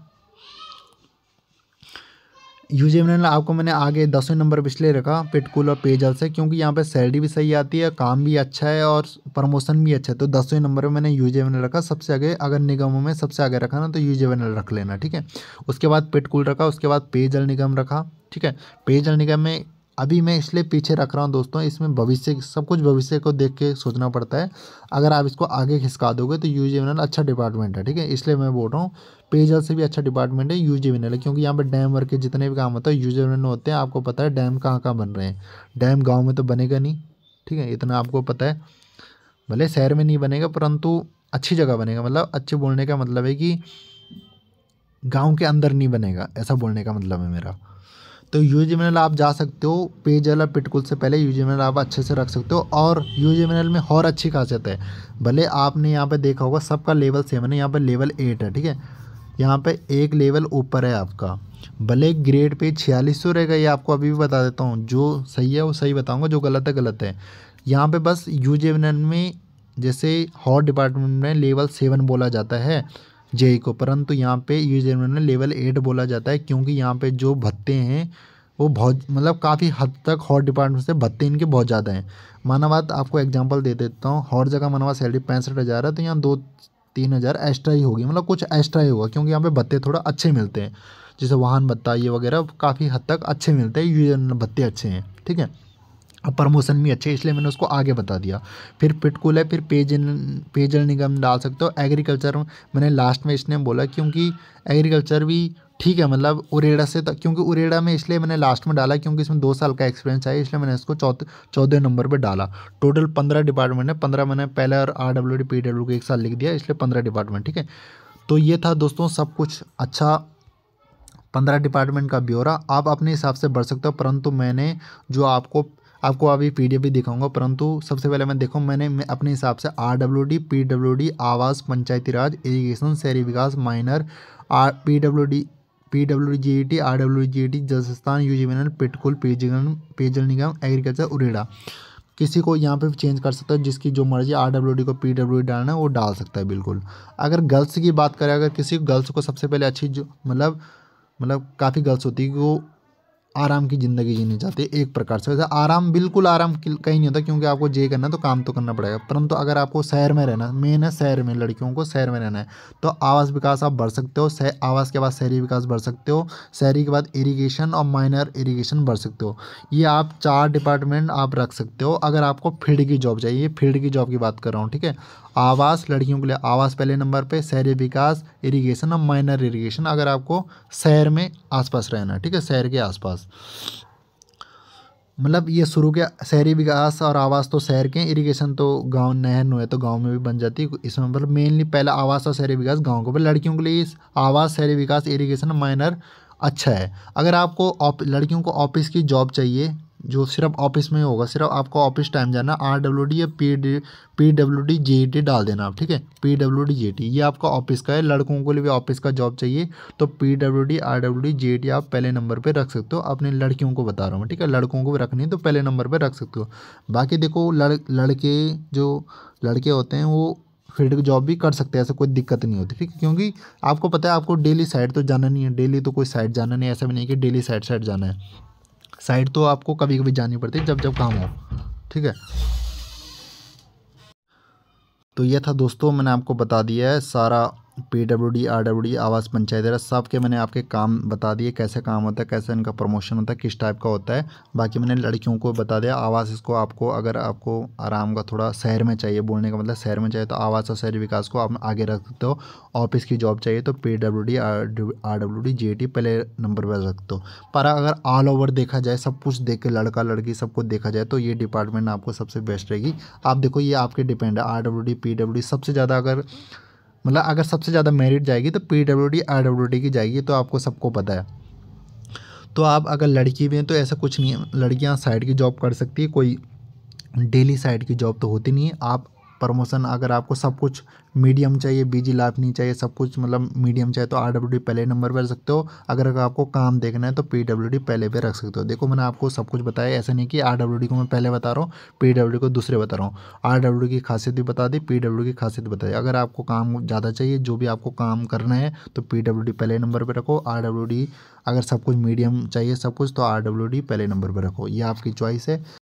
यूजे मिनरल आपको मैंने आगे दसवें नंबर पर इसलिए रखा पिटकुल और पेयजल से क्योंकि यहाँ पे सैलरी भी सही आती है काम भी अच्छा है और प्रमोशन भी अच्छा है तो दसवें नंबर पे मैंने यूजे मिनरल रखा सबसे आगे अगर निगमों में सबसे आगे रखा ना तो यूजे मिनरल रख लेना ठीक है उसके बाद पिटकुल रखा उसके बाद पेयजल निगम रखा ठीक है पेयजल निगम में अभी मैं इसलिए पीछे रख रहा हूँ दोस्तों इसमें भविष्य सब कुछ भविष्य को देख के सोचना पड़ता है अगर आप इसको आगे खिसका दोगे तो यू जी अच्छा डिपार्टमेंट है ठीक है इसलिए मैं बोल रहा हूँ पेयजल से भी अच्छा डिपार्टमेंट है यू जी क्योंकि यहाँ पर डैम वर्क के जितने भी काम होता है यू जे होते हैं आपको पता है डैम कहाँ कहाँ बन रहे हैं डैम गाँव में तो बनेगा नहीं ठीक है इतना आपको पता है भले शहर में नहीं बनेगा परंतु अच्छी जगह बनेगा मतलब अच्छे बोलने का मतलब है कि गांव के अंदर नहीं बनेगा ऐसा बोलने का मतलब है मेरा तो यूज मिनरल आप जा सकते हो पेज और पिटकुल से पहले यूज मिनरल आप अच्छे से रख सकते हो और यूज मिनरल में और अच्छी खासियत है भले आपने यहाँ पे देखा होगा सबका लेवल सेम है यहाँ पर लेवल एट है ठीक है यहाँ पे एक लेवल ऊपर है आपका भले ग्रेड पे छियालीस सौ रहेगा ये आपको अभी भी बता देता हूँ जो सही है वो सही बताऊँगा जो गलत है गलत है यहाँ पर बस यूज मिनरल में जैसे हॉट डिपार्टमेंट में लेवल सेवन बोला जाता है जे को परंतु यहाँ पे यूज इन्वायरमेंट लेवल एट बोला जाता है क्योंकि यहाँ पे जो भत्ते हैं वो बहुत मतलब काफ़ी हद तक हॉट डिपार्टमेंट से भत्ते इनके बहुत ज़्यादा हैं मानवाद आपको एग्जांपल दे देता हूँ हॉट जगह मानावा सैलरी पैंसठ हज़ार है तो यहाँ दो तीन हज़ार एक्स्ट्रा ही होगी मतलब कुछ एक्स्ट्रा ही होगा क्योंकि यहाँ पे भत्ते थोड़ा अच्छे मिलते हैं जैसे वाहन भत्ता ये वगैरह काफ़ी हद तक अच्छे मिलते हैं यूज भत्ते अच्छे हैं ठीक है अब प्रमोशन भी अच्छे इसलिए मैंने उसको आगे बता दिया फिर पिटकुल है फिर पेज पेयजल निगम डाल सकते हो एग्रीकल्चर मैंने लास्ट में इसने बोला क्योंकि एग्रीकल्चर भी ठीक है मतलब उरेड़ा से तक क्योंकि उरेड़ा में इसलिए मैंने लास्ट में डाला क्योंकि इसमें दो साल का एक्सपीरियंस आया इसलिए मैंने इसको चौथे चौदह नंबर पर डाला टोटल पंद्रह डिपार्टमेंट है पंद्रह मैंने पहले और R W D P W को एक साल लिख दिया इसलिए पंद्रह डिपार्टमेंट ठीक है तो ये था दोस्तों सब कुछ अच्छा पंद्रह डिपार्टमेंट का ब्यौरा आप अपने हिसाब से बढ़ सकते हो परंतु मैंने जो आपको आपको अभी पी भी दिखाऊंगा परंतु सबसे पहले मैं देखूँ मैंने मैं अपने हिसाब से R W D P W D आवास पंचायती राज एजुकेशन शहरी विकास minor R P W D P W G E T R W G E T G UJVN PITCUL पेयजल पेयजल निगम एग्रीकल्चर उरेडा किसी को यहाँ पे चेंज कर सकता है जिसकी जो मर्जी आर डब्ल्यू डी को पी डब्ल्यू डी डालना है वो डाल सकता है बिल्कुल अगर गर्ल्स की बात करें अगर किसी गर्ल्स को सबसे पहले अच्छी जो मतलब मतलब काफ़ी गर्ल्स होती है कि वो आराम की ज़िंदगी जीनी चाहते एक प्रकार से वैसे आराम बिल्कुल आराम कहीं नहीं होता क्योंकि आपको जे करना है तो काम तो करना पड़ेगा परंतु अगर आपको शहर में रहना मेन है शहर में लड़कियों को शहर में रहना है तो आवास विकास आप बढ़ सकते हो आवास के बाद शहरी विकास बढ़ सकते हो शहरी के बाद इरीगेशन और माइनर इरीगेशन बढ़ सकते हो ये आप चार डिपार्टमेंट आप रख सकते हो अगर आपको फील्ड की जॉब चाहिए फील्ड की जॉब की बात कर रहा हूँ ठीक है आवास लड़कियों के लिए आवास पहले नंबर पे शहरी विकास इरिगेशन और माइनर इरिगेशन अगर आपको शहर में आसपास रहना है ठीक है शहर के आसपास मतलब ये शुरू के शहरी विकास और आवास तो शहर के इरिगेशन तो गांव नहर नुए है तो गांव में भी बन जाती है इसमें मतलब मेनली पहला आवास और शहरी विकास गाँव को पर लड़कियों के लिए आवास शहरी विकास इरीगेशन माइनर अच्छा है अगर आपको लड़कियों को ऑफिस की जॉब चाहिए जो सिर्फ ऑफिस में होगा सिर्फ आपको ऑफिस टाइम जाना आर डब्ल्यू डी या P D P W D J T डाल देना आप ठीक है P W D J T ये आपका ऑफिस का है लड़कों के लिए भी ऑफिस का जॉब चाहिए तो P W D R W D J T आप पहले नंबर पर रख सकते हो अपने लड़कियों को बता रहा हूँ ठीक है लड़कों को भी रखनी है तो पहले नंबर पर रख सकते हो बाकी देखो लड़ लड़के जो लड़के होते हैं वो फील्ड की जॉब भी कर सकते हैं ऐसा कोई दिक्कत नहीं होती ठीक है क्योंकि आपको पता है आपको डेली साइड तो जाना नहीं है डेली तो कोई साइड जाना नहीं ऐसा भी नहीं कि डेली साइड साइड जाना है साइड तो आपको कभी कभी जानी पड़ती है जब जब काम हो ठीक है तो यह था दोस्तों मैंने आपको बता दिया है सारा P W D R W D आवास पंचायत वगैरह सब के मैंने आपके काम बता दिए कैसे काम होता है कैसे इनका प्रमोशन होता है किस टाइप का होता है बाकी मैंने लड़कियों को बता दिया आवास इसको आपको अगर आपको आराम का थोड़ा शहर में चाहिए बोलने का मतलब शहर में चाहिए तो आवास और शहरी विकास को आप आगे रख सकते हो ऑफिस की जॉब चाहिए तो P W D R W D G T पहले नंबर पर रखते हो पर अगर ऑल ओवर देखा जाए सब कुछ देख के लड़का लड़की सब कुछ देखा जाए तो ये डिपार्टमेंट आपको सबसे बेस्ट रहेगी आप देखो ये आपके डिपेंड है R W D P W D सबसे ज़्यादा अगर मतलब अगर सबसे ज़्यादा मेरिट जाएगी तो P W D R W D की जाएगी तो आपको सबको पता है तो आप अगर लड़की भी हैं तो ऐसा कुछ नहीं है लड़कियाँ साइड की जॉब कर सकती है कोई डेली साइड की जॉब तो होती नहीं है आप प्रमोशन अगर आपको सब कुछ मीडियम चाहिए बीजी लाइफ नहीं चाहिए सब कुछ मतलब मीडियम चाहिए तो आर डब्ल्यू डी पहले नंबर पर रख सकते हो अगर आपको काम देखना है तो पी डब्ल्यू डी पहले पर रख सकते हो देखो मैंने आपको सब कुछ बताया ऐसा नहीं कि आर डब्ल्यू डी को मैं पहले बता रहा हूँ पी डब्ल्यू को दूसरे बता रहा हूँ आर डब्ल्यू की खासियत भी बता दी पी डब्ल्यू की खासियत बता दी अगर आपको काम ज़्यादा चाहिए जो भी आपको काम करना है तो पी डब्ल्यू डी पहले नंबर पर रखो आर डब्ल्यू डी अगर सब कुछ मीडियम चाहिए सब कुछ तो आर डब्ल्यू डी पहले नंबर पर रखो ये आपकी चॉइस है